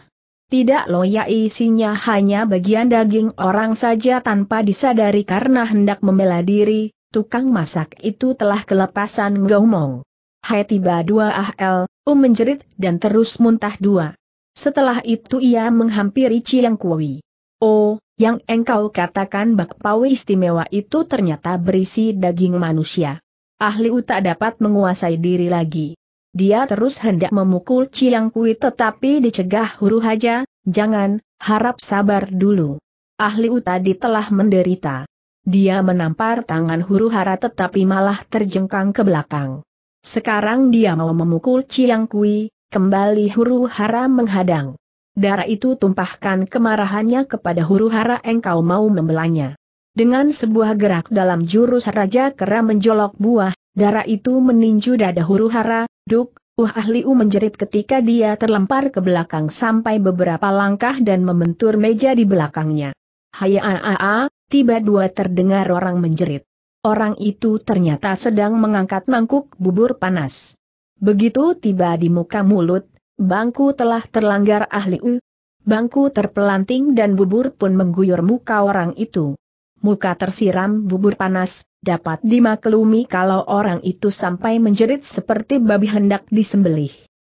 Tidak loya isinya hanya bagian daging orang saja tanpa disadari karena hendak membela diri, tukang masak itu telah kelepasan ngomong. Hai tiba dua ahl, um menjerit dan terus muntah dua. Setelah itu ia menghampiri Chiang Kui. Oh, yang engkau katakan bakpao istimewa itu ternyata berisi daging manusia. Ahli Uta dapat menguasai diri lagi. Dia terus hendak memukul Ciang Kui tetapi dicegah huru haja, jangan, harap sabar dulu. Ahli Uta telah menderita. Dia menampar tangan huru hara tetapi malah terjengkang ke belakang. Sekarang dia mau memukul Ciang Kui, kembali huru hara menghadang darah itu tumpahkan kemarahannya kepada huru hara engkau mau membelanya. Dengan sebuah gerak dalam jurus Raja Kera menjolok buah, darah itu meninju dada huru hara, duk, uh ahli u menjerit ketika dia terlempar ke belakang sampai beberapa langkah dan membentur meja di belakangnya. Hai a tiba dua terdengar orang menjerit. Orang itu ternyata sedang mengangkat mangkuk bubur panas. Begitu tiba di muka mulut, bangku telah terlanggar ahli U. Bangku terpelanting dan bubur pun mengguyur muka orang itu. Muka tersiram bubur panas, dapat dimaklumi kalau orang itu sampai menjerit seperti babi hendak disembelih.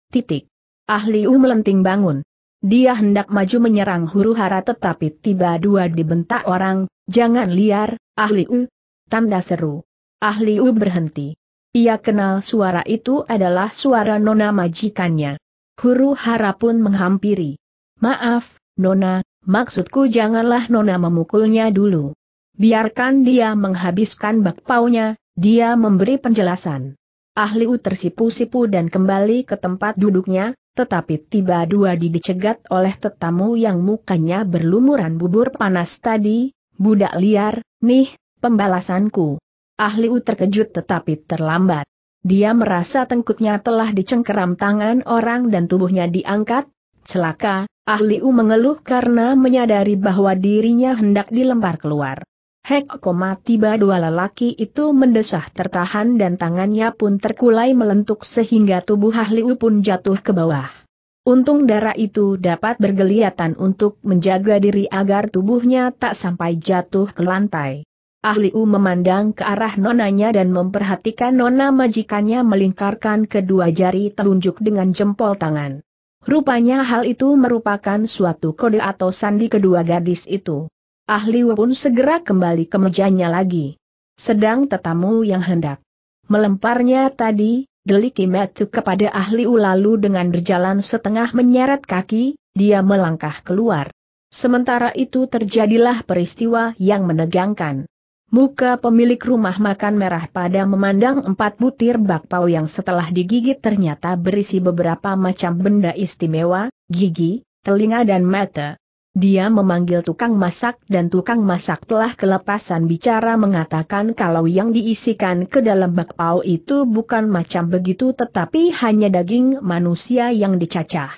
Titik. Ahli U melenting bangun. Dia hendak maju menyerang huru hara tetapi tiba dua dibentak orang, jangan liar, ahli U. Tanda seru. Ahli U berhenti. Ia kenal suara itu adalah suara nona majikannya. Huru hara pun menghampiri. Maaf, Nona, maksudku janganlah Nona memukulnya dulu. Biarkan dia menghabiskan bakpaunya, dia memberi penjelasan. Ahli U tersipu-sipu dan kembali ke tempat duduknya, tetapi tiba dua dicegat oleh tetamu yang mukanya berlumuran bubur panas tadi, budak liar, nih, pembalasanku. Ahli U terkejut tetapi terlambat. Dia merasa tengkuknya telah dicengkeram tangan orang dan tubuhnya diangkat. Celaka, Ahli U mengeluh karena menyadari bahwa dirinya hendak dilempar keluar. Hek koma tiba dua lelaki itu mendesah tertahan dan tangannya pun terkulai melentuk sehingga tubuh Ahli U pun jatuh ke bawah. Untung darah itu dapat bergeliatan untuk menjaga diri agar tubuhnya tak sampai jatuh ke lantai. Ahli U memandang ke arah nonanya dan memperhatikan nona majikannya melingkarkan kedua jari telunjuk dengan jempol tangan. Rupanya hal itu merupakan suatu kode atau sandi kedua gadis itu. Ahli U pun segera kembali ke mejanya lagi. Sedang tetamu yang hendak melemparnya tadi, Deliki Metsu kepada ahli U lalu dengan berjalan setengah menyeret kaki, dia melangkah keluar. Sementara itu terjadilah peristiwa yang menegangkan. Muka pemilik rumah makan merah pada memandang empat butir bakpao yang setelah digigit ternyata berisi beberapa macam benda istimewa, gigi, telinga dan mata. Dia memanggil tukang masak dan tukang masak telah kelepasan bicara mengatakan kalau yang diisikan ke dalam bakpao itu bukan macam begitu tetapi hanya daging manusia yang dicacah.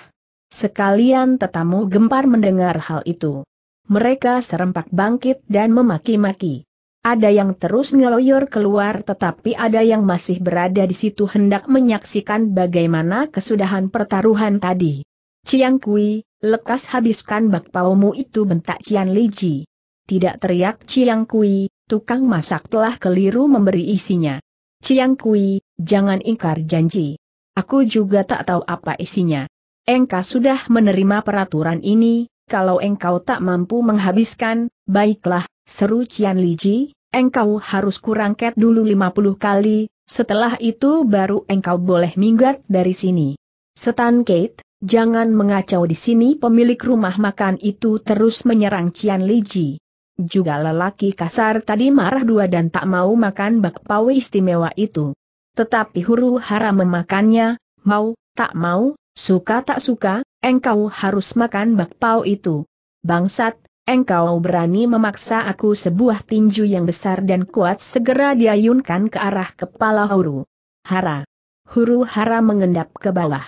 Sekalian tetamu gempar mendengar hal itu. Mereka serempak bangkit dan memaki-maki. Ada yang terus ngeloyor keluar tetapi ada yang masih berada di situ hendak menyaksikan bagaimana kesudahan pertaruhan tadi. Ciang Kui, lekas habiskan bakpaumu itu bentak Cian Liji. Tidak teriak Ciang Kui, tukang masak telah keliru memberi isinya. Ciang Kui, jangan ingkar janji. Aku juga tak tahu apa isinya. Engkau sudah menerima peraturan ini, kalau engkau tak mampu menghabiskan, baiklah, seru Cian Liji, engkau harus kurang ket dulu 50 kali, setelah itu baru engkau boleh minggat dari sini. Setan Kate, jangan mengacau di sini pemilik rumah makan itu terus menyerang Cian Liji. Juga lelaki kasar tadi marah dua dan tak mau makan bakpao istimewa itu. Tetapi huru hara memakannya, mau, tak mau, suka tak suka, engkau harus makan bakpao itu. Bangsat, engkau berani memaksa aku sebuah tinju yang besar dan kuat segera diayunkan ke arah kepala Huru. Hara. Huru Hara mengendap ke bawah.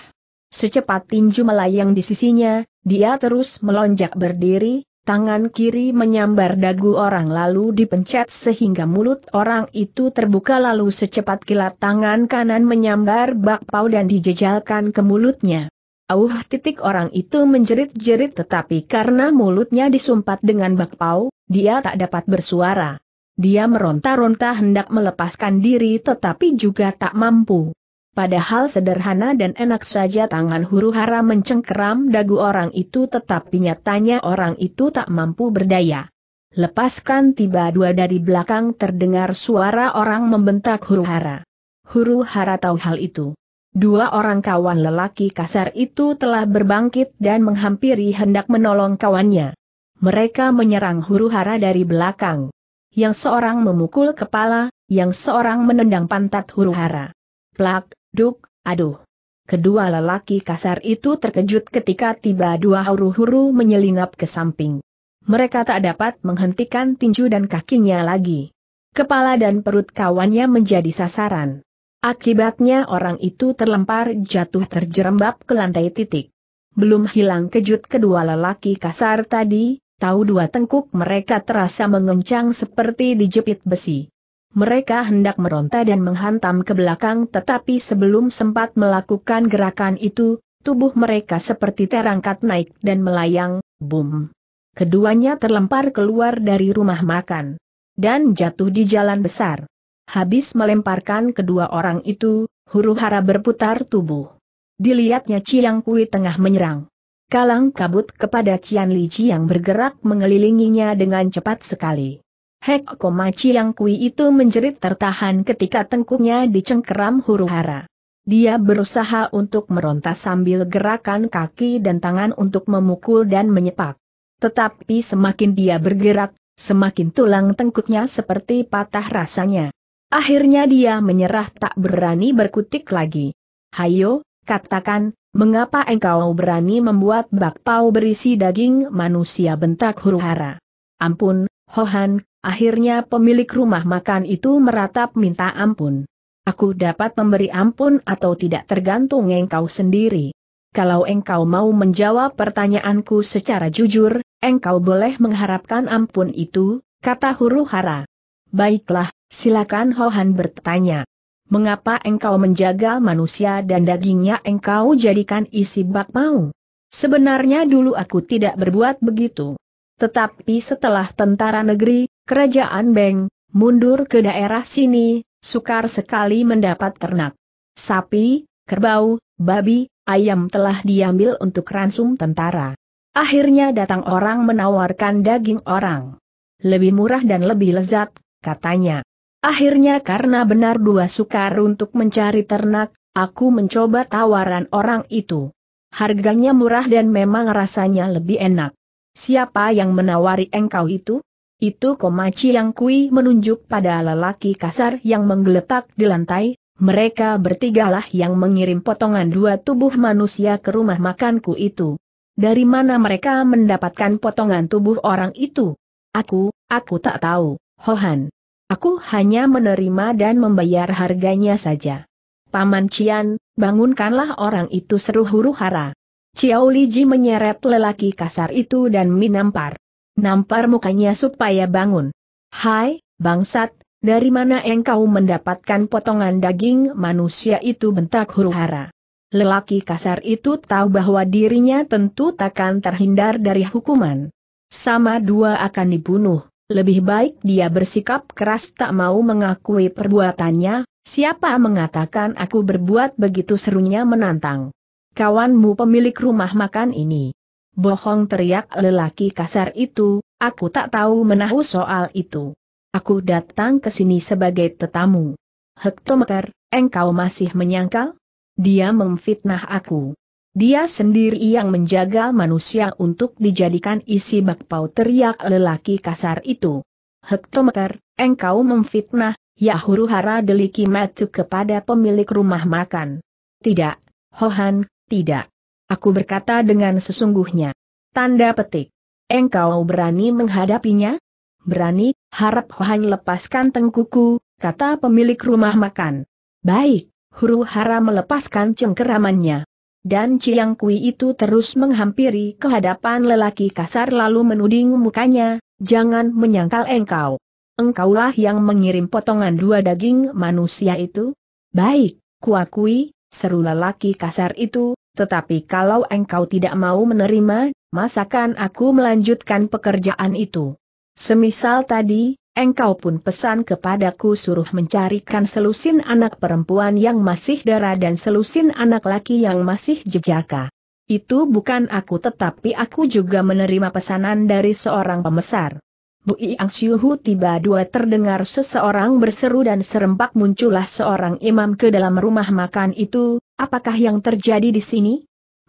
Secepat tinju melayang di sisinya, dia terus melonjak berdiri, tangan kiri menyambar dagu orang lalu dipencet sehingga mulut orang itu terbuka lalu secepat kilat tangan kanan menyambar bakpao dan dijejalkan ke mulutnya. Auh titik orang itu menjerit-jerit tetapi karena mulutnya disumpat dengan bakpao, dia tak dapat bersuara. Dia meronta-ronta hendak melepaskan diri tetapi juga tak mampu. Padahal sederhana dan enak saja tangan huru hara mencengkeram dagu orang itu tetapi nyatanya orang itu tak mampu berdaya. Lepaskan tiba dua dari belakang terdengar suara orang membentak huru hara. Huru hara tahu hal itu. Dua orang kawan lelaki kasar itu telah berbangkit dan menghampiri hendak menolong kawannya. Mereka menyerang huru-hara dari belakang. Yang seorang memukul kepala, yang seorang menendang pantat huru-hara. Plak, duk, aduh. Kedua lelaki kasar itu terkejut ketika tiba dua huru-huru menyelinap ke samping. Mereka tak dapat menghentikan tinju dan kakinya lagi. Kepala dan perut kawannya menjadi sasaran. Akibatnya orang itu terlempar jatuh terjerembab ke lantai titik. Belum hilang kejut kedua lelaki kasar tadi, tahu dua tengkuk mereka terasa mengencang seperti dijepit besi. Mereka hendak meronta dan menghantam ke belakang tetapi sebelum sempat melakukan gerakan itu, tubuh mereka seperti terangkat naik dan melayang, boom. Keduanya terlempar keluar dari rumah makan. Dan jatuh di jalan besar. Habis melemparkan kedua orang itu, huru hara berputar tubuh. Dilihatnya Ciang Kui tengah menyerang. Kalang kabut kepada Cian Li yang bergerak mengelilinginya dengan cepat sekali. Hek koma Ciang Kui itu menjerit tertahan ketika tengkuknya dicengkeram huru hara. Dia berusaha untuk meronta sambil gerakan kaki dan tangan untuk memukul dan menyepak. Tetapi semakin dia bergerak, semakin tulang tengkuknya seperti patah rasanya. Akhirnya dia menyerah tak berani berkutik lagi. Hayo, katakan, mengapa engkau berani membuat bakpao berisi daging manusia bentak huru-hara? Ampun, Hohan, akhirnya pemilik rumah makan itu meratap minta ampun. Aku dapat memberi ampun atau tidak tergantung engkau sendiri. Kalau engkau mau menjawab pertanyaanku secara jujur, engkau boleh mengharapkan ampun itu, kata huru-hara. Baiklah, Silakan Hohan bertanya. Mengapa engkau menjaga manusia dan dagingnya engkau jadikan isi bakpao? Sebenarnya dulu aku tidak berbuat begitu. Tetapi setelah tentara negeri, kerajaan Beng, mundur ke daerah sini, sukar sekali mendapat ternak. Sapi, kerbau, babi, ayam telah diambil untuk ransum tentara. Akhirnya datang orang menawarkan daging orang. Lebih murah dan lebih lezat, katanya. Akhirnya karena benar dua sukar untuk mencari ternak, aku mencoba tawaran orang itu. Harganya murah dan memang rasanya lebih enak. Siapa yang menawari engkau itu? Itu Komachi yang kui menunjuk pada lelaki kasar yang menggeletak di lantai, mereka bertigalah yang mengirim potongan dua tubuh manusia ke rumah makanku itu. Dari mana mereka mendapatkan potongan tubuh orang itu? Aku, aku tak tahu, Hohan. Aku hanya menerima dan membayar harganya saja. Paman Cian, bangunkanlah orang itu seru huru hara. Ciao Liji menyeret lelaki kasar itu dan menampar. Nampar mukanya supaya bangun. Hai, bangsat, dari mana engkau mendapatkan potongan daging manusia itu bentak huru hara. Lelaki kasar itu tahu bahwa dirinya tentu takkan terhindar dari hukuman. Sama dua akan dibunuh lebih baik dia bersikap keras tak mau mengakui perbuatannya, siapa mengatakan aku berbuat begitu serunya menantang. Kawanmu pemilik rumah makan ini. Bohong teriak lelaki kasar itu, aku tak tahu menahu soal itu. Aku datang ke sini sebagai tetamu. Hektometer, engkau masih menyangkal? Dia memfitnah aku. Dia sendiri yang menjaga manusia untuk dijadikan isi bakpau teriak lelaki kasar itu. Hektometer, engkau memfitnah, ya huru hara deliki matu kepada pemilik rumah makan. Tidak, Hohan, tidak. Aku berkata dengan sesungguhnya. Tanda petik. Engkau berani menghadapinya? Berani, harap Hohan lepaskan tengkuku, kata pemilik rumah makan. Baik, huru hara melepaskan cengkeramannya dan Chiang Kui itu terus menghampiri kehadapan lelaki kasar lalu menuding mukanya, jangan menyangkal engkau. Engkaulah yang mengirim potongan dua daging manusia itu? Baik, kuakui, seru lelaki kasar itu, tetapi kalau engkau tidak mau menerima, masakan aku melanjutkan pekerjaan itu. Semisal tadi, engkau pun pesan kepadaku suruh mencarikan selusin anak perempuan yang masih darah dan selusin anak laki yang masih jejaka. Itu bukan aku tetapi aku juga menerima pesanan dari seorang pemesar. Bu Ang Siuhu tiba dua terdengar seseorang berseru dan serempak muncullah seorang imam ke dalam rumah makan itu, apakah yang terjadi di sini?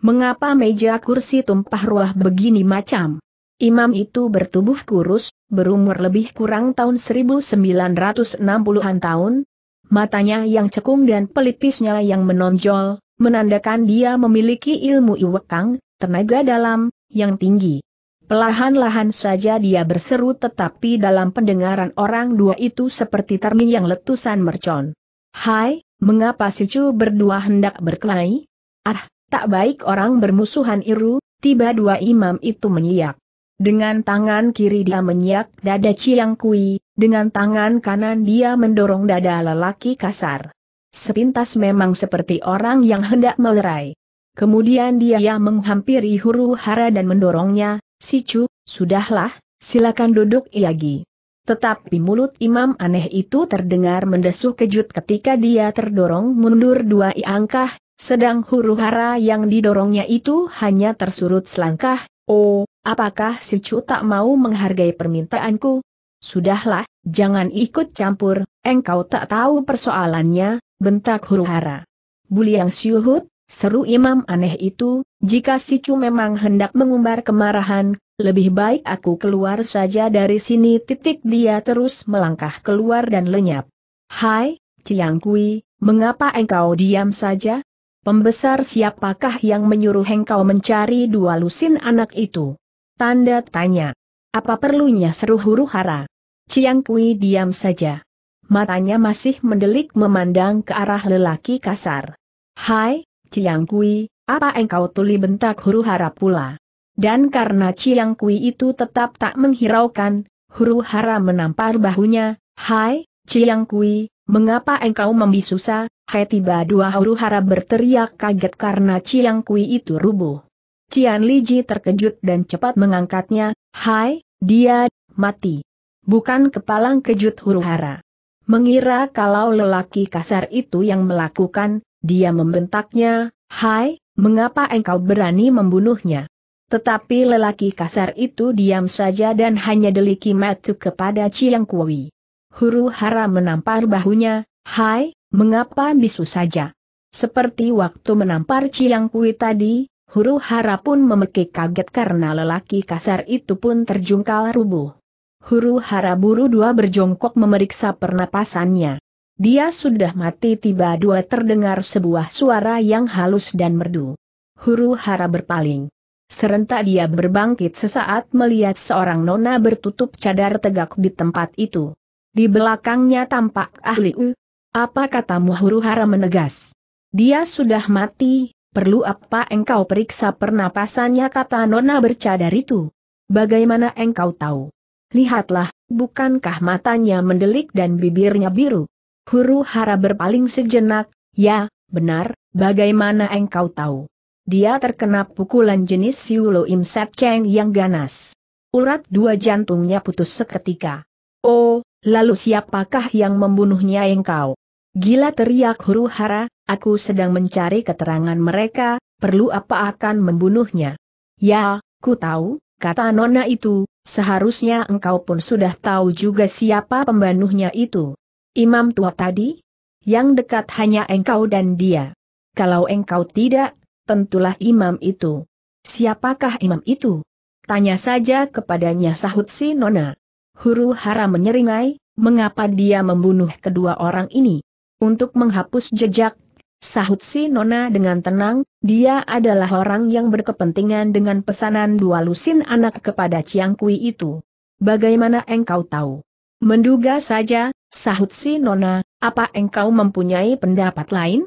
Mengapa meja kursi tumpah ruah begini macam? Imam itu bertubuh kurus, berumur lebih kurang tahun 1960-an tahun, matanya yang cekung dan pelipisnya yang menonjol, menandakan dia memiliki ilmu iwekang, tenaga dalam, yang tinggi. Pelahan-lahan saja dia berseru tetapi dalam pendengaran orang dua itu seperti termi yang letusan mercon. Hai, mengapa si Chu berdua hendak berkelahi? Ah, tak baik orang bermusuhan iru, tiba dua imam itu menyiak. Dengan tangan kiri dia menyiak dada Chiang Kui, dengan tangan kanan dia mendorong dada lelaki kasar. Sepintas memang seperti orang yang hendak melerai. Kemudian dia menghampiri huru hara dan mendorongnya, Sicu, sudahlah, silakan duduk Iagi. Tetapi mulut imam aneh itu terdengar mendesuh kejut ketika dia terdorong mundur dua iangkah, sedang huru hara yang didorongnya itu hanya tersurut selangkah, Oh, apakah si Chu tak mau menghargai permintaanku? Sudahlah, jangan ikut campur, engkau tak tahu persoalannya, bentak huru-hara. Buliang siuhut, seru imam aneh itu, jika si Chu memang hendak mengumbar kemarahan, lebih baik aku keluar saja dari sini titik dia terus melangkah keluar dan lenyap. Hai, Ciang Kui, mengapa engkau diam saja? Pembesar siapakah yang menyuruh engkau mencari dua lusin anak itu? Tanda tanya. Apa perlunya seru huru hara? Ciang Kui diam saja. Matanya masih mendelik memandang ke arah lelaki kasar. Hai, Ciang Kui, apa engkau tuli bentak huru hara pula? Dan karena Ciang Kui itu tetap tak menghiraukan, huru hara menampar bahunya, Hai, Ciang Kui, mengapa engkau membisu Hai tiba dua huru hara berteriak kaget karena Ciang Kui itu rubuh. Cian Ji terkejut dan cepat mengangkatnya, Hai, dia, mati. Bukan kepalang kejut huru hara. Mengira kalau lelaki kasar itu yang melakukan, dia membentaknya, Hai, mengapa engkau berani membunuhnya? Tetapi lelaki kasar itu diam saja dan hanya deliki matuk kepada Ciang Kui. Huru hara menampar bahunya, Hai, Mengapa bisu saja? Seperti waktu menampar Ciang Kui tadi, huru hara pun memekik kaget karena lelaki kasar itu pun terjungkal rubuh. Huru hara buru dua berjongkok memeriksa pernapasannya. Dia sudah mati tiba dua terdengar sebuah suara yang halus dan merdu. Huru hara berpaling. Serentak dia berbangkit sesaat melihat seorang nona bertutup cadar tegak di tempat itu. Di belakangnya tampak ahli U, apa katamu huru hara menegas? Dia sudah mati, perlu apa engkau periksa pernapasannya kata Nona bercadar itu? Bagaimana engkau tahu? Lihatlah, bukankah matanya mendelik dan bibirnya biru? Huru hara berpaling sejenak, ya, benar, bagaimana engkau tahu? Dia terkena pukulan jenis Siulo Imset Kang yang ganas. Urat dua jantungnya putus seketika. Oh, lalu siapakah yang membunuhnya engkau? Gila teriak huru hara, aku sedang mencari keterangan mereka, perlu apa akan membunuhnya. Ya, ku tahu, kata Nona itu, seharusnya engkau pun sudah tahu juga siapa pembunuhnya itu. Imam tua tadi? Yang dekat hanya engkau dan dia. Kalau engkau tidak, tentulah imam itu. Siapakah imam itu? Tanya saja kepadanya sahut si Nona. Huru hara menyeringai, mengapa dia membunuh kedua orang ini? Untuk menghapus jejak, sahut si Nona dengan tenang, dia adalah orang yang berkepentingan dengan pesanan dua lusin anak kepada Ciang Kui itu. Bagaimana engkau tahu? Menduga saja, sahut si Nona, apa engkau mempunyai pendapat lain?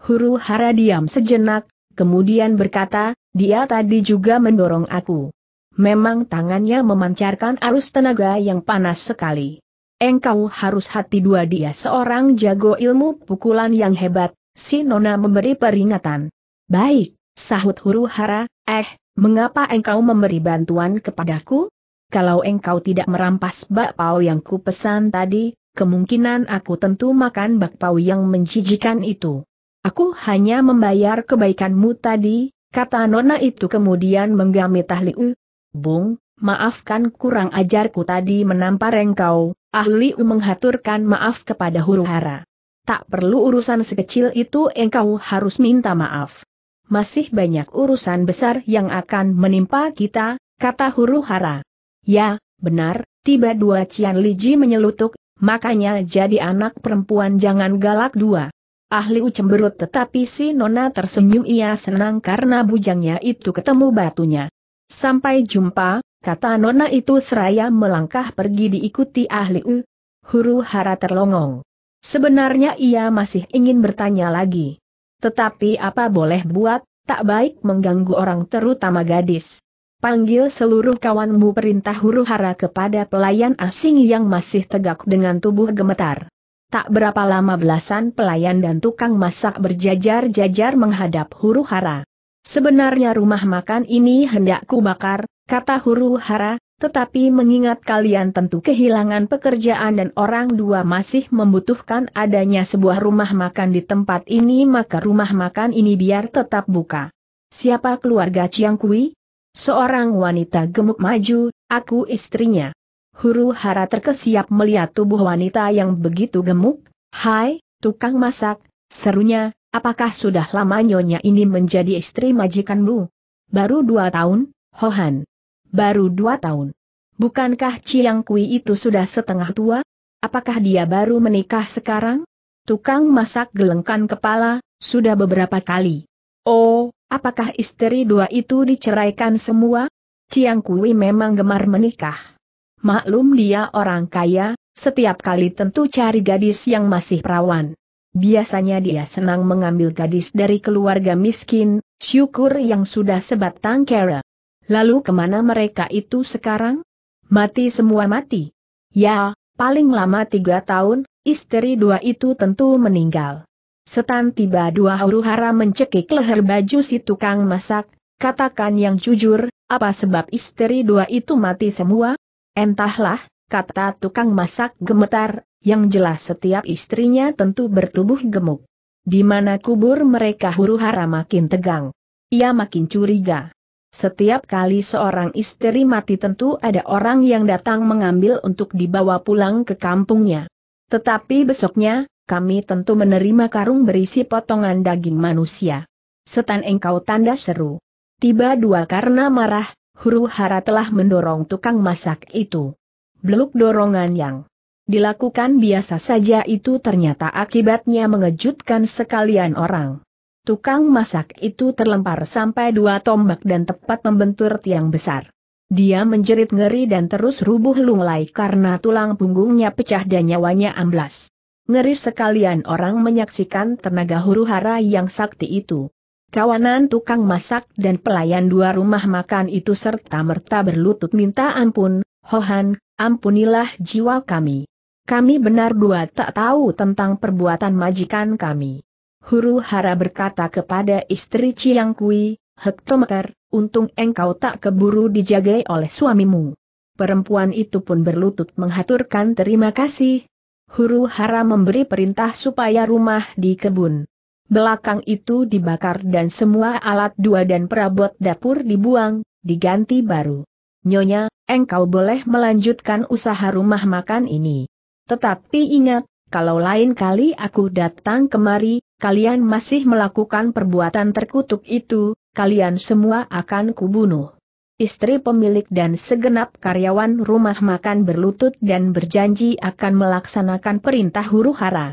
Huru hara diam sejenak, kemudian berkata, dia tadi juga mendorong aku. Memang tangannya memancarkan arus tenaga yang panas sekali engkau harus hati dua dia seorang jago ilmu pukulan yang hebat, si Nona memberi peringatan. Baik, sahut huru hara, eh, mengapa engkau memberi bantuan kepadaku? Kalau engkau tidak merampas bakpao yang ku pesan tadi, kemungkinan aku tentu makan bakpao yang menjijikan itu. Aku hanya membayar kebaikanmu tadi, kata Nona itu kemudian menggami tahliu. Bung, maafkan kurang ajarku tadi menampar engkau, ahli menghaturkan maaf kepada huru hara. Tak perlu urusan sekecil itu engkau harus minta maaf. Masih banyak urusan besar yang akan menimpa kita, kata huru hara. Ya, benar, tiba dua Cian Liji menyelutuk, makanya jadi anak perempuan jangan galak dua. Ahli U cemberut tetapi si Nona tersenyum ia senang karena bujangnya itu ketemu batunya. Sampai jumpa, Kata nona itu seraya melangkah pergi diikuti ahli U. Huru hara terlongong. Sebenarnya ia masih ingin bertanya lagi. Tetapi apa boleh buat, tak baik mengganggu orang terutama gadis. Panggil seluruh kawanmu perintah huru hara kepada pelayan asing yang masih tegak dengan tubuh gemetar. Tak berapa lama belasan pelayan dan tukang masak berjajar-jajar menghadap huru hara. Sebenarnya rumah makan ini hendak kubakar, kata huru hara, tetapi mengingat kalian tentu kehilangan pekerjaan dan orang dua masih membutuhkan adanya sebuah rumah makan di tempat ini maka rumah makan ini biar tetap buka. Siapa keluarga Chiang Kui? Seorang wanita gemuk maju, aku istrinya. Huru hara terkesiap melihat tubuh wanita yang begitu gemuk, hai, tukang masak, serunya, Apakah sudah lama nyonya ini menjadi istri majikanmu? Baru dua tahun, Hohan. Baru dua tahun. Bukankah Chiang Kui itu sudah setengah tua? Apakah dia baru menikah sekarang? Tukang masak gelengkan kepala, sudah beberapa kali. Oh, apakah istri dua itu diceraikan semua? Chiang Kui memang gemar menikah. Maklum dia orang kaya, setiap kali tentu cari gadis yang masih perawan. Biasanya dia senang mengambil gadis dari keluarga miskin, syukur yang sudah sebatang kera. Lalu kemana mereka itu sekarang? Mati semua mati. Ya, paling lama tiga tahun, istri dua itu tentu meninggal. Setan tiba dua huru hara mencekik leher baju si tukang masak, katakan yang jujur, apa sebab istri dua itu mati semua? Entahlah, kata tukang masak gemetar, yang jelas setiap istrinya tentu bertubuh gemuk. Di mana kubur mereka huru hara makin tegang. Ia makin curiga. Setiap kali seorang istri mati tentu ada orang yang datang mengambil untuk dibawa pulang ke kampungnya. Tetapi besoknya, kami tentu menerima karung berisi potongan daging manusia. Setan engkau tanda seru. Tiba dua karena marah, huru hara telah mendorong tukang masak itu. Beluk dorongan yang Dilakukan biasa saja itu ternyata akibatnya mengejutkan sekalian orang. Tukang masak itu terlempar sampai dua tombak dan tepat membentur tiang besar. Dia menjerit ngeri dan terus rubuh lunglai karena tulang punggungnya pecah dan nyawanya amblas. Ngeri sekalian orang menyaksikan tenaga huru-hara yang sakti itu. Kawanan tukang masak dan pelayan dua rumah makan itu serta merta berlutut minta ampun, Hohan, ampunilah jiwa kami. Kami benar dua tak tahu tentang perbuatan majikan kami. Huru hara berkata kepada istri Ciang Kui, Hektometer, untung engkau tak keburu dijagai oleh suamimu. Perempuan itu pun berlutut menghaturkan terima kasih. Huru hara memberi perintah supaya rumah di kebun. Belakang itu dibakar dan semua alat dua dan perabot dapur dibuang, diganti baru. Nyonya, engkau boleh melanjutkan usaha rumah makan ini. Tetapi ingat, kalau lain kali aku datang kemari, kalian masih melakukan perbuatan terkutuk itu, kalian semua akan kubunuh. Istri pemilik dan segenap karyawan rumah makan berlutut dan berjanji akan melaksanakan perintah huru hara.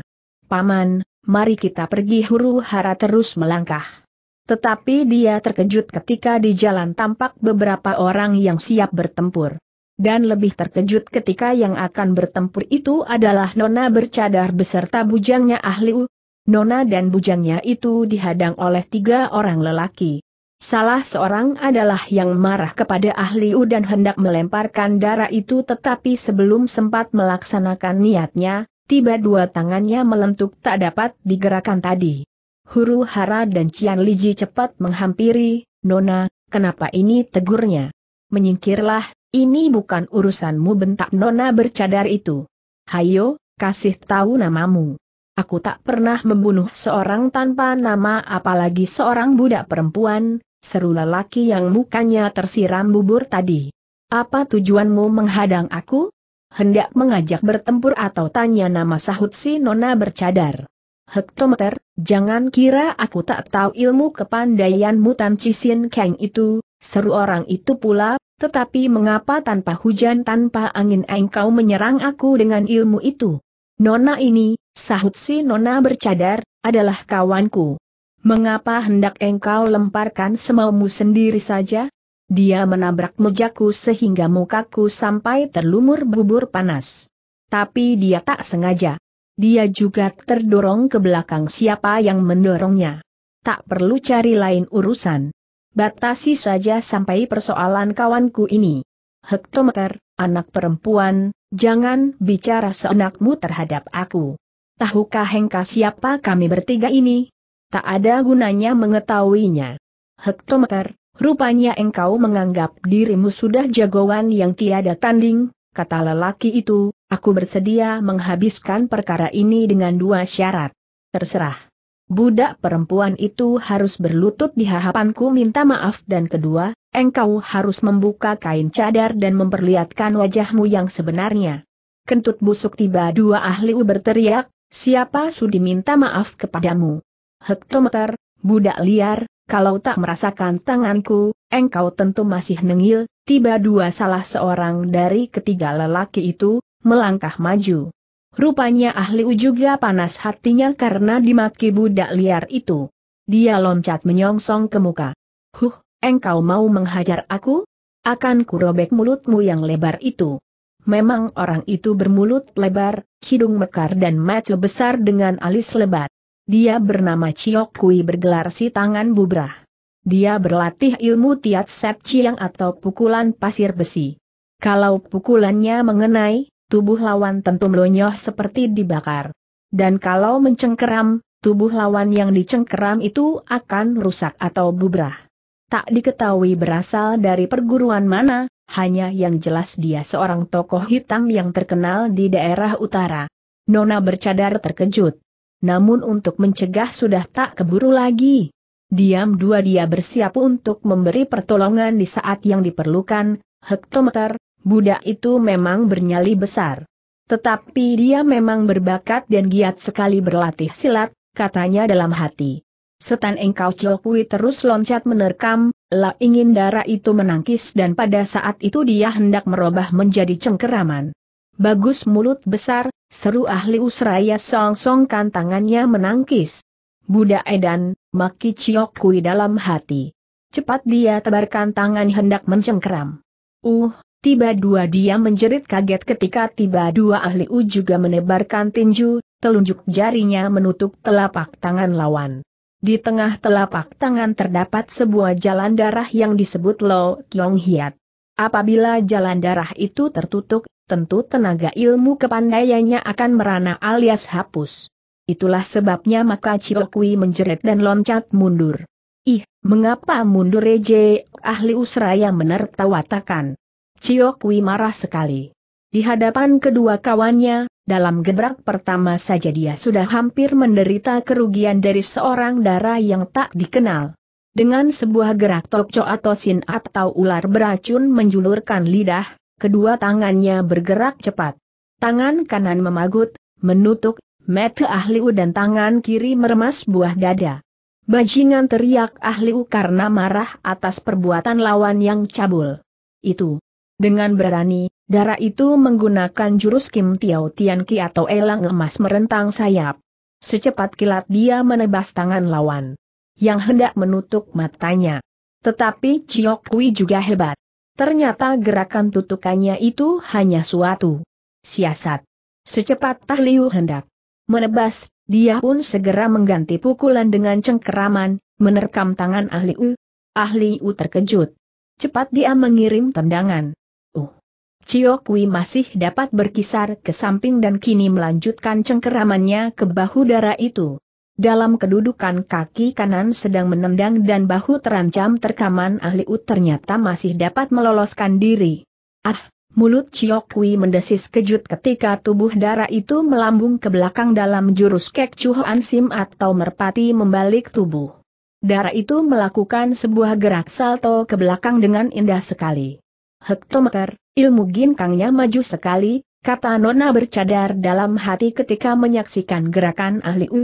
Paman, mari kita pergi huru hara terus melangkah. Tetapi dia terkejut ketika di jalan tampak beberapa orang yang siap bertempur dan lebih terkejut ketika yang akan bertempur itu adalah Nona bercadar beserta bujangnya Ahliu. Nona dan bujangnya itu dihadang oleh tiga orang lelaki. Salah seorang adalah yang marah kepada Ahliu dan hendak melemparkan darah itu tetapi sebelum sempat melaksanakan niatnya, tiba dua tangannya melentuk tak dapat digerakkan tadi. Huru Hara dan Cian Liji cepat menghampiri, Nona, kenapa ini tegurnya? Menyingkirlah, ini bukan urusanmu bentak nona bercadar itu. Hayo, kasih tahu namamu. Aku tak pernah membunuh seorang tanpa nama apalagi seorang budak perempuan, seru lelaki yang mukanya tersiram bubur tadi. Apa tujuanmu menghadang aku? Hendak mengajak bertempur atau tanya nama sahut si nona bercadar. Hektometer, jangan kira aku tak tahu ilmu kepandaianmu Tan Cisin Kang itu, seru orang itu pula tetapi mengapa tanpa hujan tanpa angin engkau menyerang aku dengan ilmu itu? Nona ini, sahut si Nona bercadar, adalah kawanku. Mengapa hendak engkau lemparkan semaumu sendiri saja? Dia menabrak mejaku sehingga mukaku sampai terlumur bubur panas. Tapi dia tak sengaja. Dia juga terdorong ke belakang siapa yang mendorongnya. Tak perlu cari lain urusan. Batasi saja sampai persoalan kawanku ini. Hektometer, anak perempuan, jangan bicara seenakmu terhadap aku. Tahukah Hengka siapa kami bertiga ini? Tak ada gunanya mengetahuinya. Hektometer, rupanya engkau menganggap dirimu sudah jagoan yang tiada tanding, kata lelaki itu, aku bersedia menghabiskan perkara ini dengan dua syarat. Terserah budak perempuan itu harus berlutut di hadapanku minta maaf dan kedua, engkau harus membuka kain cadar dan memperlihatkan wajahmu yang sebenarnya. Kentut busuk tiba dua ahli berteriak, siapa sudi minta maaf kepadamu? Hektometer, budak liar, kalau tak merasakan tanganku, engkau tentu masih nengil, tiba dua salah seorang dari ketiga lelaki itu, melangkah maju. Rupanya ahli juga panas hatinya karena dimaki budak liar itu. Dia loncat menyongsong ke muka. Huh, engkau mau menghajar aku? Akan kurobek mulutmu yang lebar itu. Memang orang itu bermulut lebar, hidung mekar dan mata besar dengan alis lebat. Dia bernama Chiok Kui bergelar si tangan bubrah. Dia berlatih ilmu tiat set ciang atau pukulan pasir besi. Kalau pukulannya mengenai, tubuh lawan tentu melonyoh seperti dibakar. Dan kalau mencengkeram, tubuh lawan yang dicengkeram itu akan rusak atau bubrah. Tak diketahui berasal dari perguruan mana, hanya yang jelas dia seorang tokoh hitam yang terkenal di daerah utara. Nona bercadar terkejut. Namun untuk mencegah sudah tak keburu lagi. Diam dua dia bersiap untuk memberi pertolongan di saat yang diperlukan, hektometer, Budak itu memang bernyali besar. Tetapi dia memang berbakat dan giat sekali berlatih silat, katanya dalam hati. Setan engkau Ciokwi terus loncat menerkam, la ingin darah itu menangkis dan pada saat itu dia hendak merubah menjadi cengkeraman. Bagus mulut besar, seru ahli usraya song-songkan tangannya menangkis. Buddha edan, maki Ciokwi dalam hati. Cepat dia tebarkan tangan hendak mencengkeram. Uh, Tiba dua dia menjerit kaget ketika tiba dua ahli U juga menebarkan tinju, telunjuk jarinya menutup telapak tangan lawan. Di tengah telapak tangan terdapat sebuah jalan darah yang disebut Lo Kyong Hiat. Apabila jalan darah itu tertutup, tentu tenaga ilmu kepandaiannya akan merana alias hapus. Itulah sebabnya maka Ciokwi menjerit dan loncat mundur. Ih, mengapa mundur Eje? ahli usraya menertawatakan. Ciokwi marah sekali. Di hadapan kedua kawannya, dalam gebrak pertama saja dia sudah hampir menderita kerugian dari seorang darah yang tak dikenal. Dengan sebuah gerak tokco atau sin atau ular beracun menjulurkan lidah, kedua tangannya bergerak cepat. Tangan kanan memagut, menutuk, ahli ahliu dan tangan kiri meremas buah dada. Bajingan teriak ahli U karena marah atas perbuatan lawan yang cabul. Itu, dengan berani, darah itu menggunakan jurus Kim Tiao Tian Ki atau elang emas merentang sayap. Secepat kilat dia menebas tangan lawan. Yang hendak menutup matanya. Tetapi Chiok Kui juga hebat. Ternyata gerakan tutukannya itu hanya suatu siasat. Secepat Tahliu hendak menebas, dia pun segera mengganti pukulan dengan cengkeraman, menerkam tangan Ahliu. Ahliu terkejut. Cepat dia mengirim tendangan. Cio Kui masih dapat berkisar ke samping dan kini melanjutkan cengkeramannya ke bahu darah itu. Dalam kedudukan kaki kanan sedang menendang dan bahu terancam terkaman ahli ut ternyata masih dapat meloloskan diri. Ah, mulut Cio Kui mendesis kejut ketika tubuh darah itu melambung ke belakang dalam jurus kek cuhoan sim atau merpati membalik tubuh. Darah itu melakukan sebuah gerak salto ke belakang dengan indah sekali hektometer, ilmu ginkangnya maju sekali, kata Nona bercadar dalam hati ketika menyaksikan gerakan ahli U.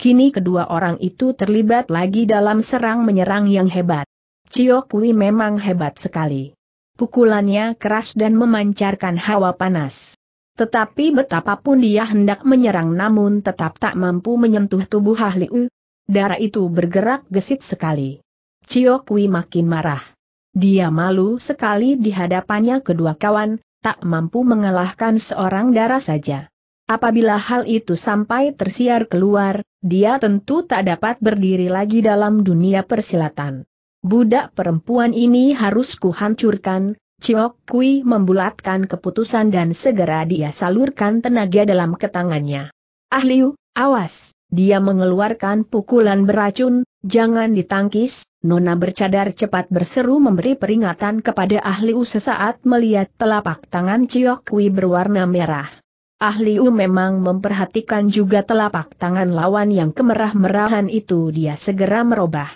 Kini kedua orang itu terlibat lagi dalam serang-menyerang yang hebat. Cio Kui memang hebat sekali. Pukulannya keras dan memancarkan hawa panas. Tetapi betapapun dia hendak menyerang namun tetap tak mampu menyentuh tubuh ahli U. Darah itu bergerak gesit sekali. Cio Kui makin marah. Dia malu sekali di hadapannya kedua kawan, tak mampu mengalahkan seorang darah saja. Apabila hal itu sampai tersiar keluar, dia tentu tak dapat berdiri lagi dalam dunia persilatan. Budak perempuan ini harus kuhancurkan, Ciok Kui membulatkan keputusan dan segera dia salurkan tenaga dalam ketangannya. Ahliu, awas! Dia mengeluarkan pukulan beracun, jangan ditangkis, Nona bercadar cepat berseru memberi peringatan kepada ahli U sesaat melihat telapak tangan Ciok Kui berwarna merah. Ahli U memang memperhatikan juga telapak tangan lawan yang kemerah-merahan itu dia segera merubah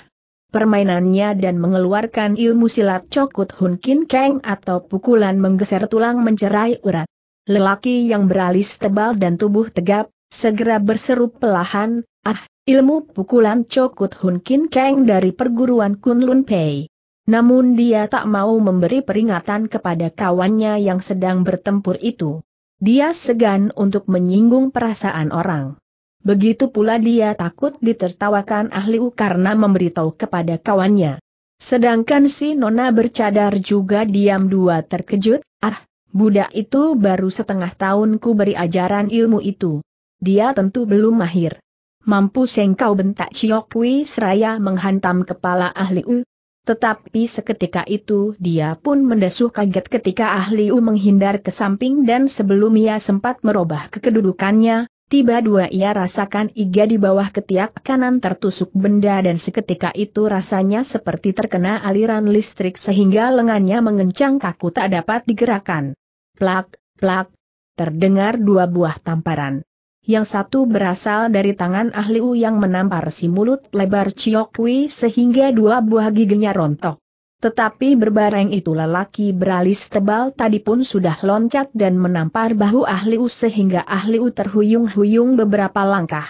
permainannya dan mengeluarkan ilmu silat Cokut Hun Kin Keng atau pukulan menggeser tulang mencerai urat. Lelaki yang beralis tebal dan tubuh tegap, Segera berseru pelahan, ah, ilmu pukulan Cokut Hun Kin Keng dari perguruan Kunlun Pei. Namun dia tak mau memberi peringatan kepada kawannya yang sedang bertempur itu. Dia segan untuk menyinggung perasaan orang. Begitu pula dia takut ditertawakan ahli U karena memberitahu kepada kawannya. Sedangkan si Nona bercadar juga diam dua terkejut, ah, budak itu baru setengah tahun ku beri ajaran ilmu itu dia tentu belum mahir. mampu sengkau bentak Ciok Kui Seraya menghantam kepala ahli U. Tetapi seketika itu dia pun mendesuh kaget ketika ahli U menghindar ke samping dan sebelum ia sempat merubah kekedudukannya, tiba dua ia rasakan iga di bawah ketiak kanan tertusuk benda dan seketika itu rasanya seperti terkena aliran listrik sehingga lengannya mengencang kaku tak dapat digerakkan. Plak, plak, terdengar dua buah tamparan yang satu berasal dari tangan ahli U yang menampar si mulut lebar Ciokwi sehingga dua buah giginya rontok. Tetapi berbareng itu lelaki beralis tebal tadi pun sudah loncat dan menampar bahu ahli U sehingga ahli U terhuyung-huyung beberapa langkah.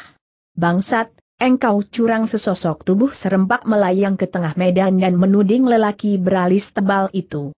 Bangsat, engkau curang sesosok tubuh serempak melayang ke tengah medan dan menuding lelaki beralis tebal itu.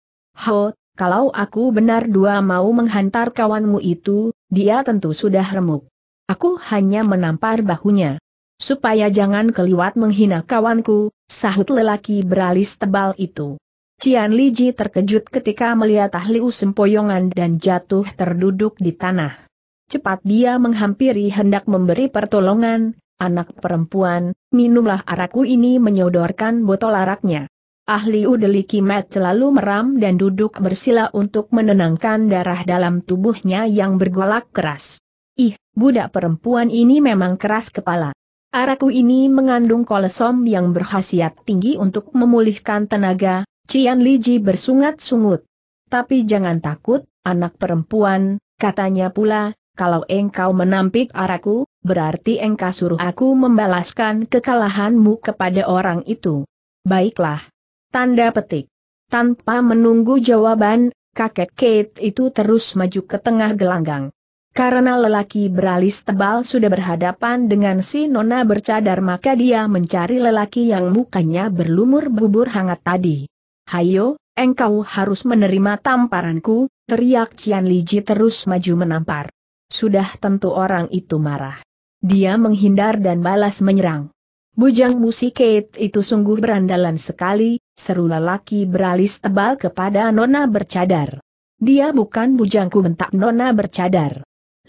Ho, kalau aku benar dua mau menghantar kawanmu itu, dia tentu sudah remuk. Aku hanya menampar bahunya. Supaya jangan keliwat menghina kawanku, sahut lelaki beralis tebal itu. Cian Liji terkejut ketika melihat ahli usem sempoyongan dan jatuh terduduk di tanah. Cepat dia menghampiri hendak memberi pertolongan, anak perempuan, minumlah arakku ini menyodorkan botol araknya. Ahli Udeli Kimet selalu meram dan duduk bersila untuk menenangkan darah dalam tubuhnya yang bergolak keras. Ih, budak perempuan ini memang keras kepala. Araku ini mengandung kolesom yang berhasiat tinggi untuk memulihkan tenaga, Cian Liji bersungut sungut Tapi jangan takut, anak perempuan, katanya pula, kalau engkau menampik araku, berarti engkau suruh aku membalaskan kekalahanmu kepada orang itu. Baiklah. Tanda petik. Tanpa menunggu jawaban, kakek Kate itu terus maju ke tengah gelanggang. Karena lelaki beralis tebal sudah berhadapan dengan si nona bercadar maka dia mencari lelaki yang mukanya berlumur bubur hangat tadi. Hayo, engkau harus menerima tamparanku, teriak Cian Liji terus maju menampar. Sudah tentu orang itu marah. Dia menghindar dan balas menyerang. Bujang musikate itu sungguh berandalan sekali, seru lelaki beralis tebal kepada nona bercadar. Dia bukan bujangku bentak nona bercadar.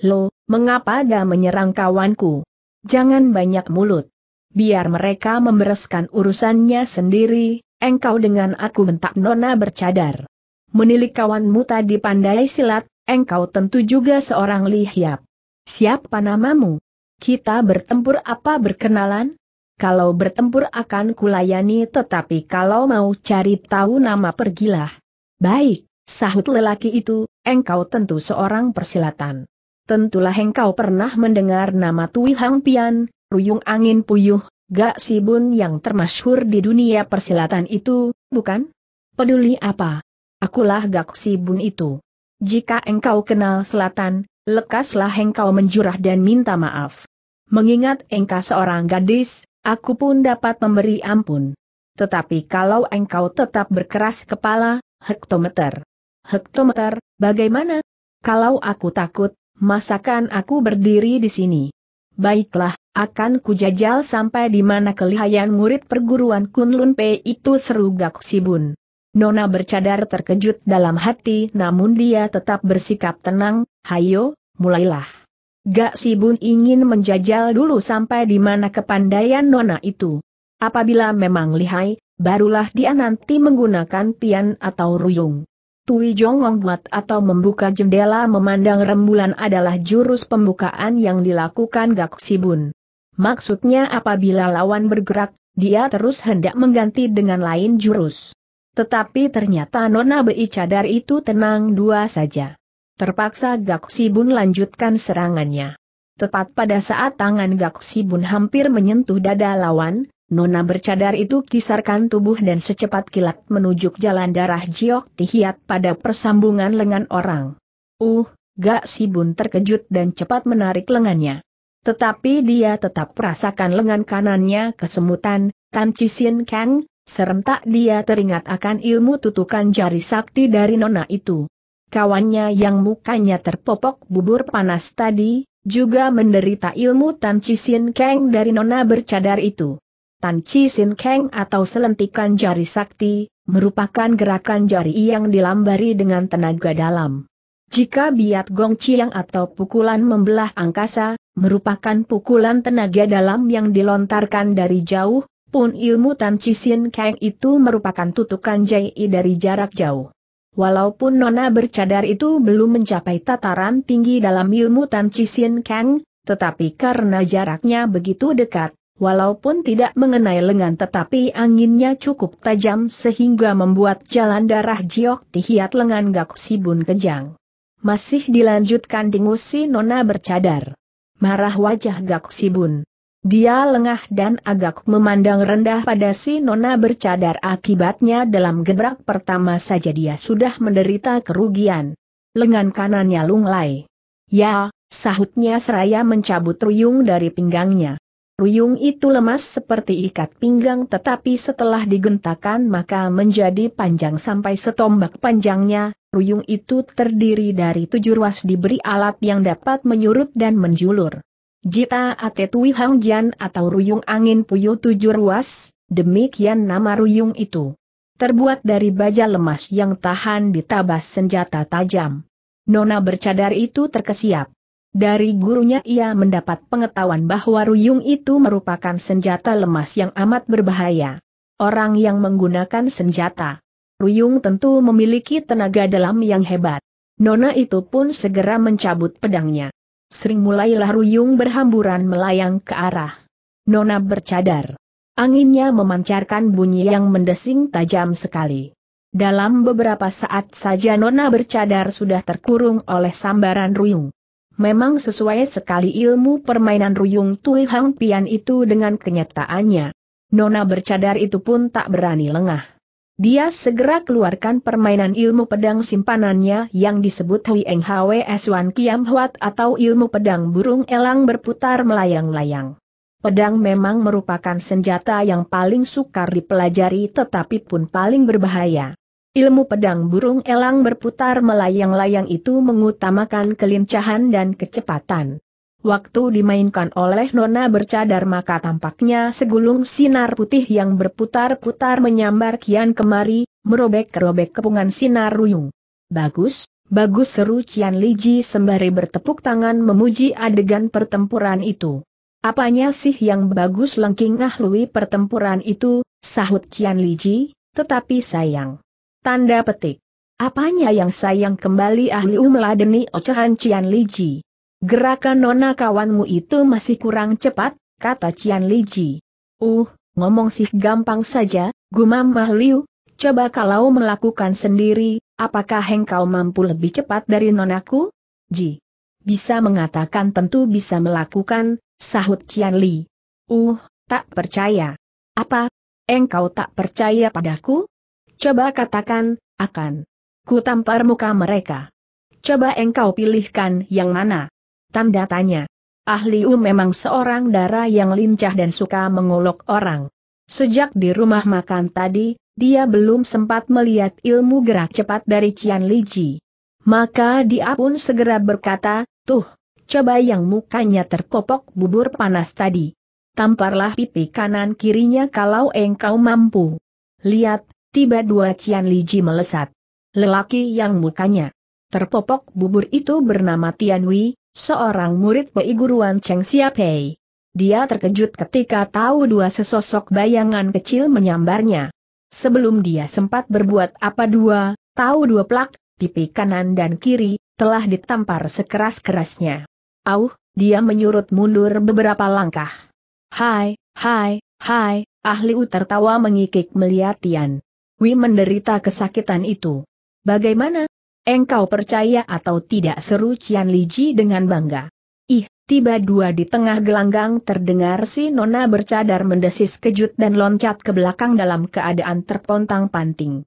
Lo, mengapa gak menyerang kawanku? Jangan banyak mulut. Biar mereka membereskan urusannya sendiri, engkau dengan aku bentak nona bercadar. Menilik kawanmu tadi pandai silat, engkau tentu juga seorang lihiap. Siapa namamu? Kita bertempur apa berkenalan? Kalau bertempur akan kulayani tetapi kalau mau cari tahu nama pergilah. Baik, sahut lelaki itu, engkau tentu seorang persilatan. Tentulah engkau pernah mendengar nama Tui Hang Pian, Ruyung Angin Puyuh, Gak Sibun yang termasyhur di dunia persilatan itu, bukan? Peduli apa? Akulah Gak Sibun itu. Jika engkau kenal selatan, lekaslah engkau menjurah dan minta maaf. Mengingat engkau seorang gadis, aku pun dapat memberi ampun. Tetapi kalau engkau tetap berkeras kepala, hektometer. Hektometer, bagaimana? Kalau aku takut, masakan aku berdiri di sini? Baiklah, akan kujajal sampai di mana kelihayan murid perguruan Kunlun P itu seru Gak Sibun. Nona bercadar terkejut dalam hati namun dia tetap bersikap tenang, hayo, mulailah. Gak si Sibun ingin menjajal dulu sampai di mana kepandaian Nona itu. Apabila memang lihai, barulah dia nanti menggunakan pian atau ruyung. Tui Jong membuat atau membuka jendela memandang rembulan adalah jurus pembukaan yang dilakukan Gak Sibun. Maksudnya apabila lawan bergerak, dia terus hendak mengganti dengan lain jurus. Tetapi ternyata Nona Bei Cadar itu tenang dua saja. Terpaksa Gak Sibun lanjutkan serangannya. Tepat pada saat tangan Gak Sibun hampir menyentuh dada lawan, Nona bercadar itu kisarkan tubuh dan secepat kilat menuju jalan darah Jiok Tihiat pada persambungan lengan orang. Uh, Gak si Bun terkejut dan cepat menarik lengannya. Tetapi dia tetap merasakan lengan kanannya kesemutan, Tan Cisin Kang, serentak dia teringat akan ilmu tutukan jari sakti dari nona itu. Kawannya yang mukanya terpopok bubur panas tadi, juga menderita ilmu Tan Cisin Kang dari nona bercadar itu. Tan Chi Sin Keng atau selentikan jari sakti, merupakan gerakan jari yang dilambari dengan tenaga dalam. Jika biat gong Chiang atau pukulan membelah angkasa, merupakan pukulan tenaga dalam yang dilontarkan dari jauh, pun ilmu Tan Chi Sin Keng itu merupakan tutukan jai dari jarak jauh. Walaupun nona bercadar itu belum mencapai tataran tinggi dalam ilmu Tan Chi Sin Keng, tetapi karena jaraknya begitu dekat, Walaupun tidak mengenai lengan tetapi anginnya cukup tajam sehingga membuat jalan darah Jiok Tihiat lengan Gak Sibun kejang. Masih dilanjutkan dingusi Nona bercadar. Marah wajah Gak Sibun. Dia lengah dan agak memandang rendah pada si Nona bercadar akibatnya dalam gebrak pertama saja dia sudah menderita kerugian. Lengan kanannya lunglai. Ya, sahutnya seraya mencabut ruyung dari pinggangnya. Ruyung itu lemas seperti ikat pinggang tetapi setelah digentakan maka menjadi panjang sampai setombak panjangnya, ruyung itu terdiri dari tujuh ruas diberi alat yang dapat menyurut dan menjulur. Jita Atetui Hangjan atau ruyung angin puyuh tujuh ruas, demikian nama ruyung itu. Terbuat dari baja lemas yang tahan ditabas senjata tajam. Nona bercadar itu terkesiap. Dari gurunya ia mendapat pengetahuan bahwa ruyung itu merupakan senjata lemas yang amat berbahaya. Orang yang menggunakan senjata ruyung tentu memiliki tenaga dalam yang hebat. Nona itu pun segera mencabut pedangnya. Sering mulailah ruyung berhamburan melayang ke arah. Nona bercadar. Anginnya memancarkan bunyi yang mendesing tajam sekali. Dalam beberapa saat saja Nona bercadar sudah terkurung oleh sambaran ruyung. Memang sesuai sekali ilmu permainan Ruyung Tui Hang Pian itu dengan kenyataannya. Nona bercadar itu pun tak berani lengah. Dia segera keluarkan permainan ilmu pedang simpanannya yang disebut Hui Eng Hwe wan Kiam Huat atau ilmu pedang burung elang berputar melayang-layang. Pedang memang merupakan senjata yang paling sukar dipelajari tetapi pun paling berbahaya. Ilmu pedang burung elang berputar melayang-layang itu mengutamakan kelincahan dan kecepatan. Waktu dimainkan oleh Nona bercadar maka tampaknya segulung sinar putih yang berputar-putar menyambar kian kemari, merobek-robek kepungan sinar ruyung. Bagus, bagus seru Cian Liji sembari bertepuk tangan memuji adegan pertempuran itu. Apanya sih yang bagus lengking ahlui pertempuran itu, sahut Cian Liji, tetapi sayang. Tanda petik. Apanya yang sayang kembali ahli umladeni ocehan Cian Liji. Gerakan nona kawanmu itu masih kurang cepat, kata Cian Liji. Uh, ngomong sih gampang saja, gumam Mahliu, coba kalau melakukan sendiri, apakah engkau mampu lebih cepat dari nonaku? Ji. Bisa mengatakan tentu bisa melakukan, sahut Cian Li. Uh, tak percaya. Apa? Engkau tak percaya padaku? Coba katakan, akan. Ku tampar muka mereka. Coba engkau pilihkan yang mana? Tanda tanya. Ahli U memang seorang darah yang lincah dan suka mengolok orang. Sejak di rumah makan tadi, dia belum sempat melihat ilmu gerak cepat dari Cian Liji. Maka dia pun segera berkata, Tuh, coba yang mukanya terpopok bubur panas tadi. Tamparlah pipi kanan kirinya kalau engkau mampu. Lihat, tiba dua Cian Liji melesat. Lelaki yang mukanya terpopok bubur itu bernama Tian Wei, seorang murid Pei Guruan Cheng Xiapei. Dia terkejut ketika tahu dua sesosok bayangan kecil menyambarnya. Sebelum dia sempat berbuat apa dua, tahu dua plak, pipi kanan dan kiri, telah ditampar sekeras-kerasnya. Auh, dia menyurut mundur beberapa langkah. Hai, hai, hai, ahli U tertawa mengikik melihat Tian. Wi menderita kesakitan itu. Bagaimana? Engkau percaya atau tidak seru Cian Liji dengan bangga. Ih, tiba dua di tengah gelanggang terdengar si Nona bercadar mendesis kejut dan loncat ke belakang dalam keadaan terpontang-panting.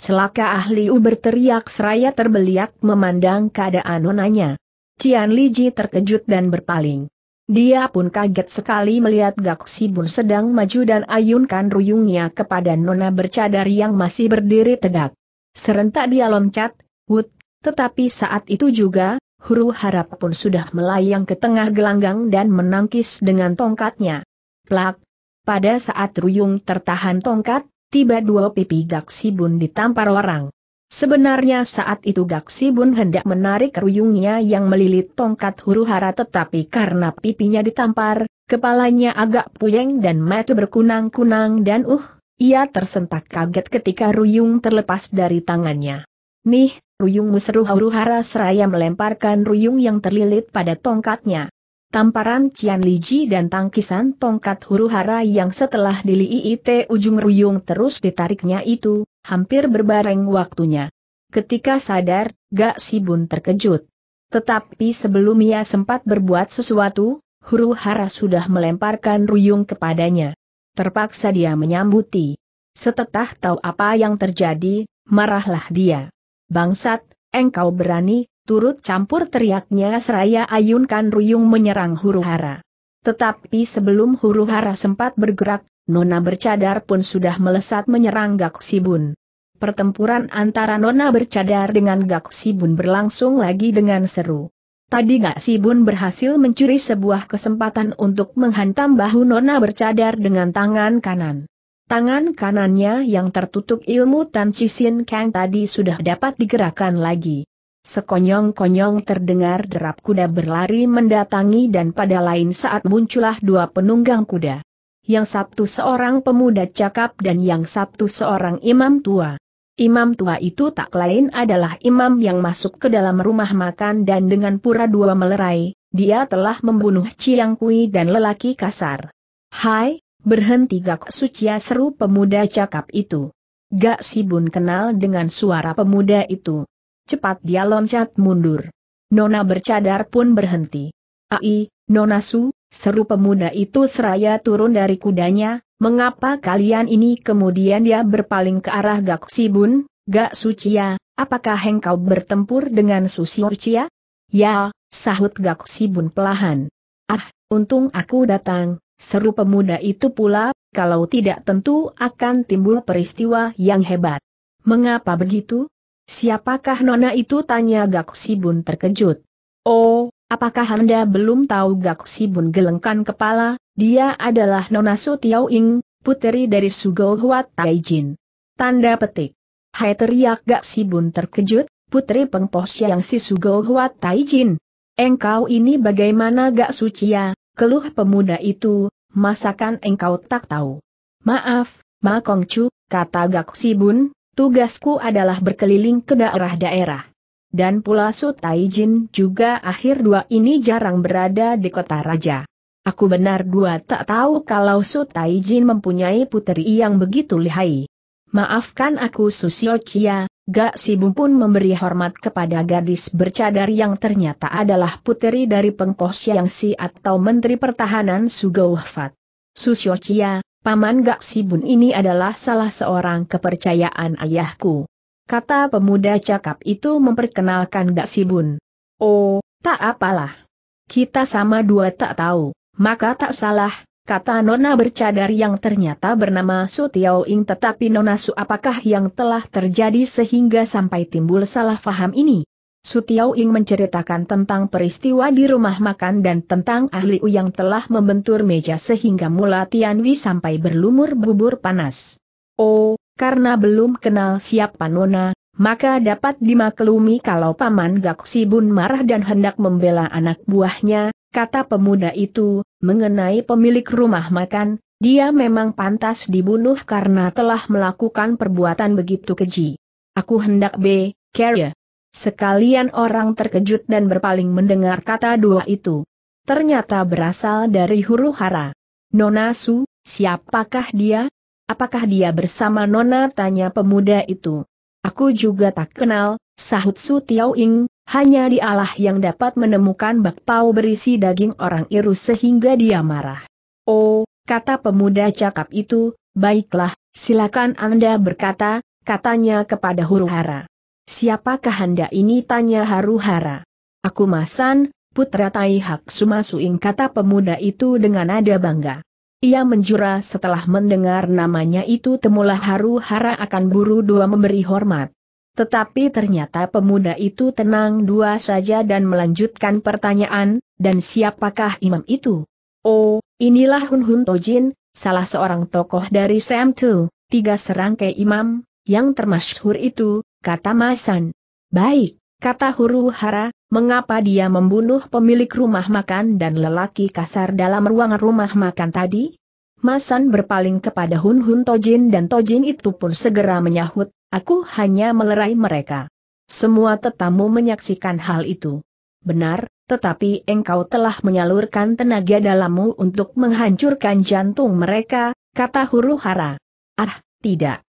Celaka ahli U berteriak seraya terbeliak memandang keadaan nonanya. Cian Liji terkejut dan berpaling. Dia pun kaget sekali melihat Gak Sibun sedang maju dan ayunkan ruyungnya kepada nona bercadar yang masih berdiri tegak. Serentak dia loncat, wut, tetapi saat itu juga, huru harap pun sudah melayang ke tengah gelanggang dan menangkis dengan tongkatnya. Plak! Pada saat ruyung tertahan tongkat, tiba dua pipi Gak Sibun ditampar orang. Sebenarnya saat itu Gaksi bun hendak menarik ruyungnya yang melilit tongkat huru hara tetapi karena pipinya ditampar, kepalanya agak puyeng dan mata berkunang-kunang dan uh, ia tersentak kaget ketika ruyung terlepas dari tangannya. Nih, ruyung seru huru hara seraya melemparkan ruyung yang terlilit pada tongkatnya. Tamparan Cian Liji dan tangkisan tongkat huru-hara yang setelah diliit ujung ruyung terus ditariknya itu, hampir berbareng waktunya. Ketika sadar, Gak Sibun terkejut. Tetapi sebelum ia sempat berbuat sesuatu, huru-hara sudah melemparkan ruyung kepadanya. Terpaksa dia menyambuti. Setetah tahu apa yang terjadi, marahlah dia. Bangsat, engkau berani, turut campur teriaknya seraya ayunkan ruyung menyerang huru hara. Tetapi sebelum huru hara sempat bergerak, Nona bercadar pun sudah melesat menyerang Gak Sibun. Pertempuran antara Nona bercadar dengan Gak Sibun berlangsung lagi dengan seru. Tadi Gak Sibun berhasil mencuri sebuah kesempatan untuk menghantam bahu Nona bercadar dengan tangan kanan. Tangan kanannya yang tertutup ilmu Tan Cisin Kang tadi sudah dapat digerakkan lagi. Sekonyong-konyong terdengar derap kuda berlari mendatangi dan pada lain saat muncullah dua penunggang kuda. Yang satu seorang pemuda cakap dan yang satu seorang imam tua. Imam tua itu tak lain adalah imam yang masuk ke dalam rumah makan dan dengan pura dua melerai, dia telah membunuh Ciang Kui dan lelaki kasar. Hai, berhenti gak sucia seru pemuda cakap itu. Gak bun kenal dengan suara pemuda itu. Cepat dia loncat mundur. Nona bercadar pun berhenti. Ai, Nona Su, seru pemuda itu seraya turun dari kudanya, mengapa kalian ini kemudian dia berpaling ke arah Gak Sibun, Gak Sucia, ya, apakah engkau bertempur dengan Susiurcia? Ya, sahut Gak Sibun pelahan. Ah, untung aku datang, seru pemuda itu pula, kalau tidak tentu akan timbul peristiwa yang hebat. Mengapa begitu? Siapakah nona itu tanya Gak Sibun terkejut. Oh, apakah Anda belum tahu Gak Sibun gelengkan kepala, dia adalah nona Su Tiao Ing, puteri dari Sugou Huat Taijin. Tanda petik. Hai teriak Gak Sibun terkejut, putri pengpos yang si Sugou Huat Taijin. Engkau ini bagaimana Gak suciya? keluh pemuda itu, masakan engkau tak tahu. Maaf, Ma Kongcu, kata Gak Sibun, Tugasku adalah berkeliling ke daerah-daerah. Dan pula Sutaijin juga akhir dua ini jarang berada di kota raja. Aku benar dua tak tahu kalau Sutaijin mempunyai puteri yang begitu lihai. Maafkan aku Susio Chia, Gak Sibum pun memberi hormat kepada gadis bercadar yang ternyata adalah puteri dari Pengko Siang Si atau Menteri Pertahanan Sugouhfat. Susio Chia, Paman Gak Sibun ini adalah salah seorang kepercayaan ayahku. Kata pemuda cakap itu memperkenalkan Gak Sibun. Oh, tak apalah. Kita sama dua tak tahu, maka tak salah, kata Nona bercadar yang ternyata bernama Su Tiao Ing tetapi Nona Su apakah yang telah terjadi sehingga sampai timbul salah faham ini? Sutiao Ing menceritakan tentang peristiwa di rumah makan dan tentang ahli U yang telah membentur meja sehingga mula Tianwi sampai berlumur bubur panas. Oh, karena belum kenal siapa Nona, maka dapat dimaklumi kalau Paman bun marah dan hendak membela anak buahnya, kata pemuda itu, mengenai pemilik rumah makan, dia memang pantas dibunuh karena telah melakukan perbuatan begitu keji. Aku hendak B, Carrier. Ya. Sekalian orang terkejut dan berpaling mendengar kata dua itu. Ternyata berasal dari huru hara. Nona Su, siapakah dia? Apakah dia bersama Nona? Tanya pemuda itu. Aku juga tak kenal, sahut Su Tiao Ing, hanya dialah yang dapat menemukan bakpao berisi daging orang Iru sehingga dia marah. Oh, kata pemuda cakap itu, baiklah, silakan Anda berkata, katanya kepada huru hara. Siapakah Anda ini tanya Haruhara. Aku Masan, putra Tai Hak Sumasuing kata pemuda itu dengan nada bangga. Ia menjura setelah mendengar namanya itu temulah Haruhara akan buru dua memberi hormat. Tetapi ternyata pemuda itu tenang dua saja dan melanjutkan pertanyaan, dan siapakah imam itu? Oh, inilah Hun Hun Tojin, salah seorang tokoh dari Sam Tu, tiga serangkai imam, yang termasyhur itu, kata Masan. Baik, kata huru hara, mengapa dia membunuh pemilik rumah makan dan lelaki kasar dalam ruangan rumah makan tadi? Masan berpaling kepada Hun Hun Tojin dan Tojin itu pun segera menyahut, aku hanya melerai mereka. Semua tetamu menyaksikan hal itu. Benar, tetapi engkau telah menyalurkan tenaga dalammu untuk menghancurkan jantung mereka, kata huru hara. Ah, tidak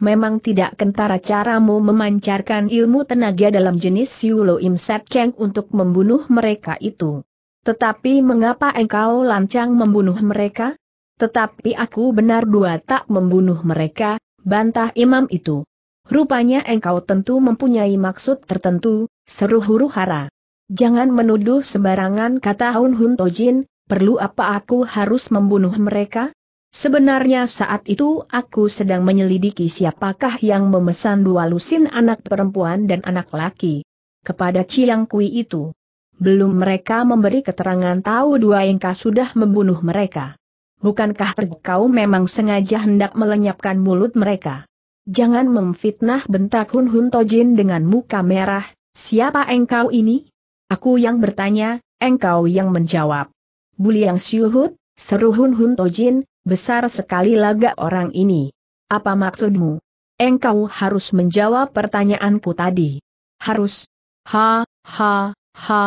memang tidak kentara caramu memancarkan ilmu tenaga dalam jenis Siulo Im Set Keng untuk membunuh mereka itu. Tetapi mengapa engkau lancang membunuh mereka? Tetapi aku benar dua tak membunuh mereka, bantah imam itu. Rupanya engkau tentu mempunyai maksud tertentu, seru huru hara. Jangan menuduh sembarangan kata Hun Hun Tojin, perlu apa aku harus membunuh mereka? Sebenarnya saat itu aku sedang menyelidiki siapakah yang memesan dua lusin anak perempuan dan anak laki. Kepada Cilangkui Kui itu. Belum mereka memberi keterangan tahu dua engka sudah membunuh mereka. Bukankah kau memang sengaja hendak melenyapkan mulut mereka? Jangan memfitnah bentak Hun Hun Tojin dengan muka merah, siapa engkau ini? Aku yang bertanya, engkau yang menjawab. Buliang Siuhut, seru Hun Hun Tojin, Besar sekali laga orang ini. Apa maksudmu? Engkau harus menjawab pertanyaanku tadi. Harus. Ha, ha, ha,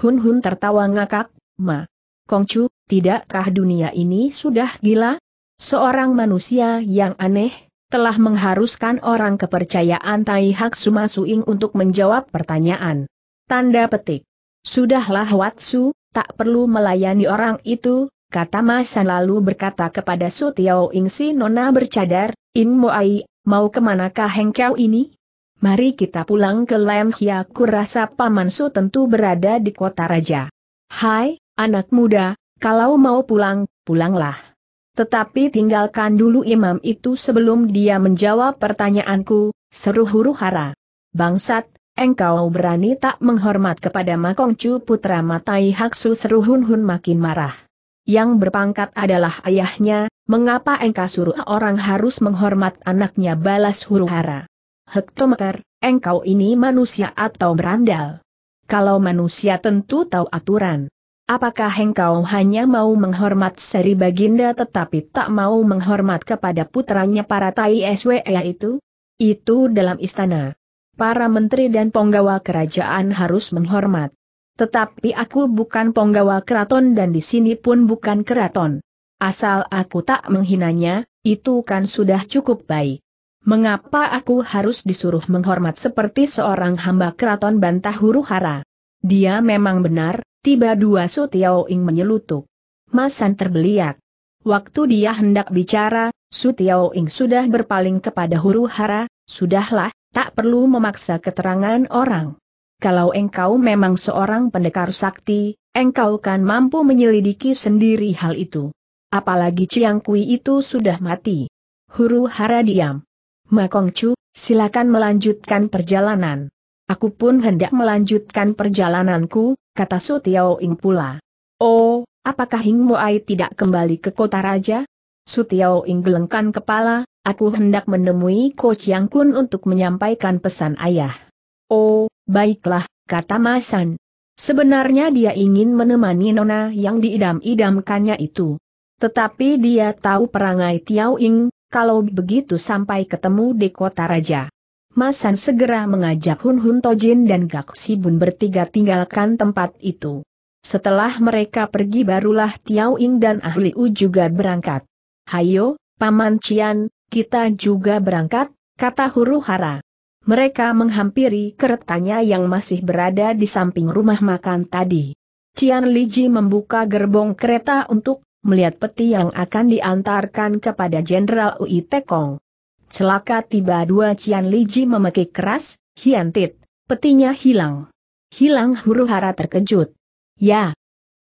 Hun Hun tertawa ngakak, ma. Kongcu, tidakkah dunia ini sudah gila? Seorang manusia yang aneh, telah mengharuskan orang kepercayaan Tai Hak Sumasuing untuk menjawab pertanyaan. Tanda petik. Sudahlah Watsu, tak perlu melayani orang itu, kata Masan lalu berkata kepada Su Tiao nona bercadar, In Moai, mau kemanakah hengkau ini? Mari kita pulang ke Lem Hia kurasa Paman Su tentu berada di kota raja. Hai, anak muda, kalau mau pulang, pulanglah. Tetapi tinggalkan dulu imam itu sebelum dia menjawab pertanyaanku, seru huru hara. Bangsat, engkau berani tak menghormat kepada Makongcu putra Matai Haksu seru Hun Hun makin marah yang berpangkat adalah ayahnya, mengapa engkau suruh orang harus menghormat anaknya balas huru hara? Hektometer, engkau ini manusia atau berandal? Kalau manusia tentu tahu aturan. Apakah engkau hanya mau menghormat seri baginda tetapi tak mau menghormat kepada putranya para tai SWE itu? Itu dalam istana. Para menteri dan penggawa kerajaan harus menghormat. Tetapi aku bukan penggawa keraton dan di sini pun bukan keraton. Asal aku tak menghinanya, itu kan sudah cukup baik. Mengapa aku harus disuruh menghormat seperti seorang hamba keraton bantah huru hara? Dia memang benar, tiba dua Su Tiao Ing menyelutuk. Masan terbeliak. Waktu dia hendak bicara, Su Tiao Ing sudah berpaling kepada huru hara, sudahlah, tak perlu memaksa keterangan orang kalau engkau memang seorang pendekar sakti, engkau kan mampu menyelidiki sendiri hal itu. Apalagi Ciang Kui itu sudah mati. Huru hara diam. Makong Chu, silakan melanjutkan perjalanan. Aku pun hendak melanjutkan perjalananku, kata Su Tiao Ing pula. Oh, apakah Hing Ai tidak kembali ke kota raja? Su Tiao Ing gelengkan kepala, aku hendak menemui Ko Chiang Kun untuk menyampaikan pesan ayah. Oh, Baiklah, kata Masan. Sebenarnya dia ingin menemani Nona yang diidam-idamkannya itu. Tetapi dia tahu perangai Tiao Ying. kalau begitu sampai ketemu di kota raja. Masan segera mengajak Hun Hun Tojin dan Gak Sibun bertiga tinggalkan tempat itu. Setelah mereka pergi barulah Tiao Ying dan Ahli U juga berangkat. Hayo, Paman Cian, kita juga berangkat, kata huru hara. Mereka menghampiri keretanya yang masih berada di samping rumah makan tadi. Cian Liji membuka gerbong kereta untuk melihat peti yang akan diantarkan kepada Jenderal Ui Tekong. Celaka tiba dua Cian Liji memekik keras, hiantit, petinya hilang. Hilang huru hara terkejut. Ya,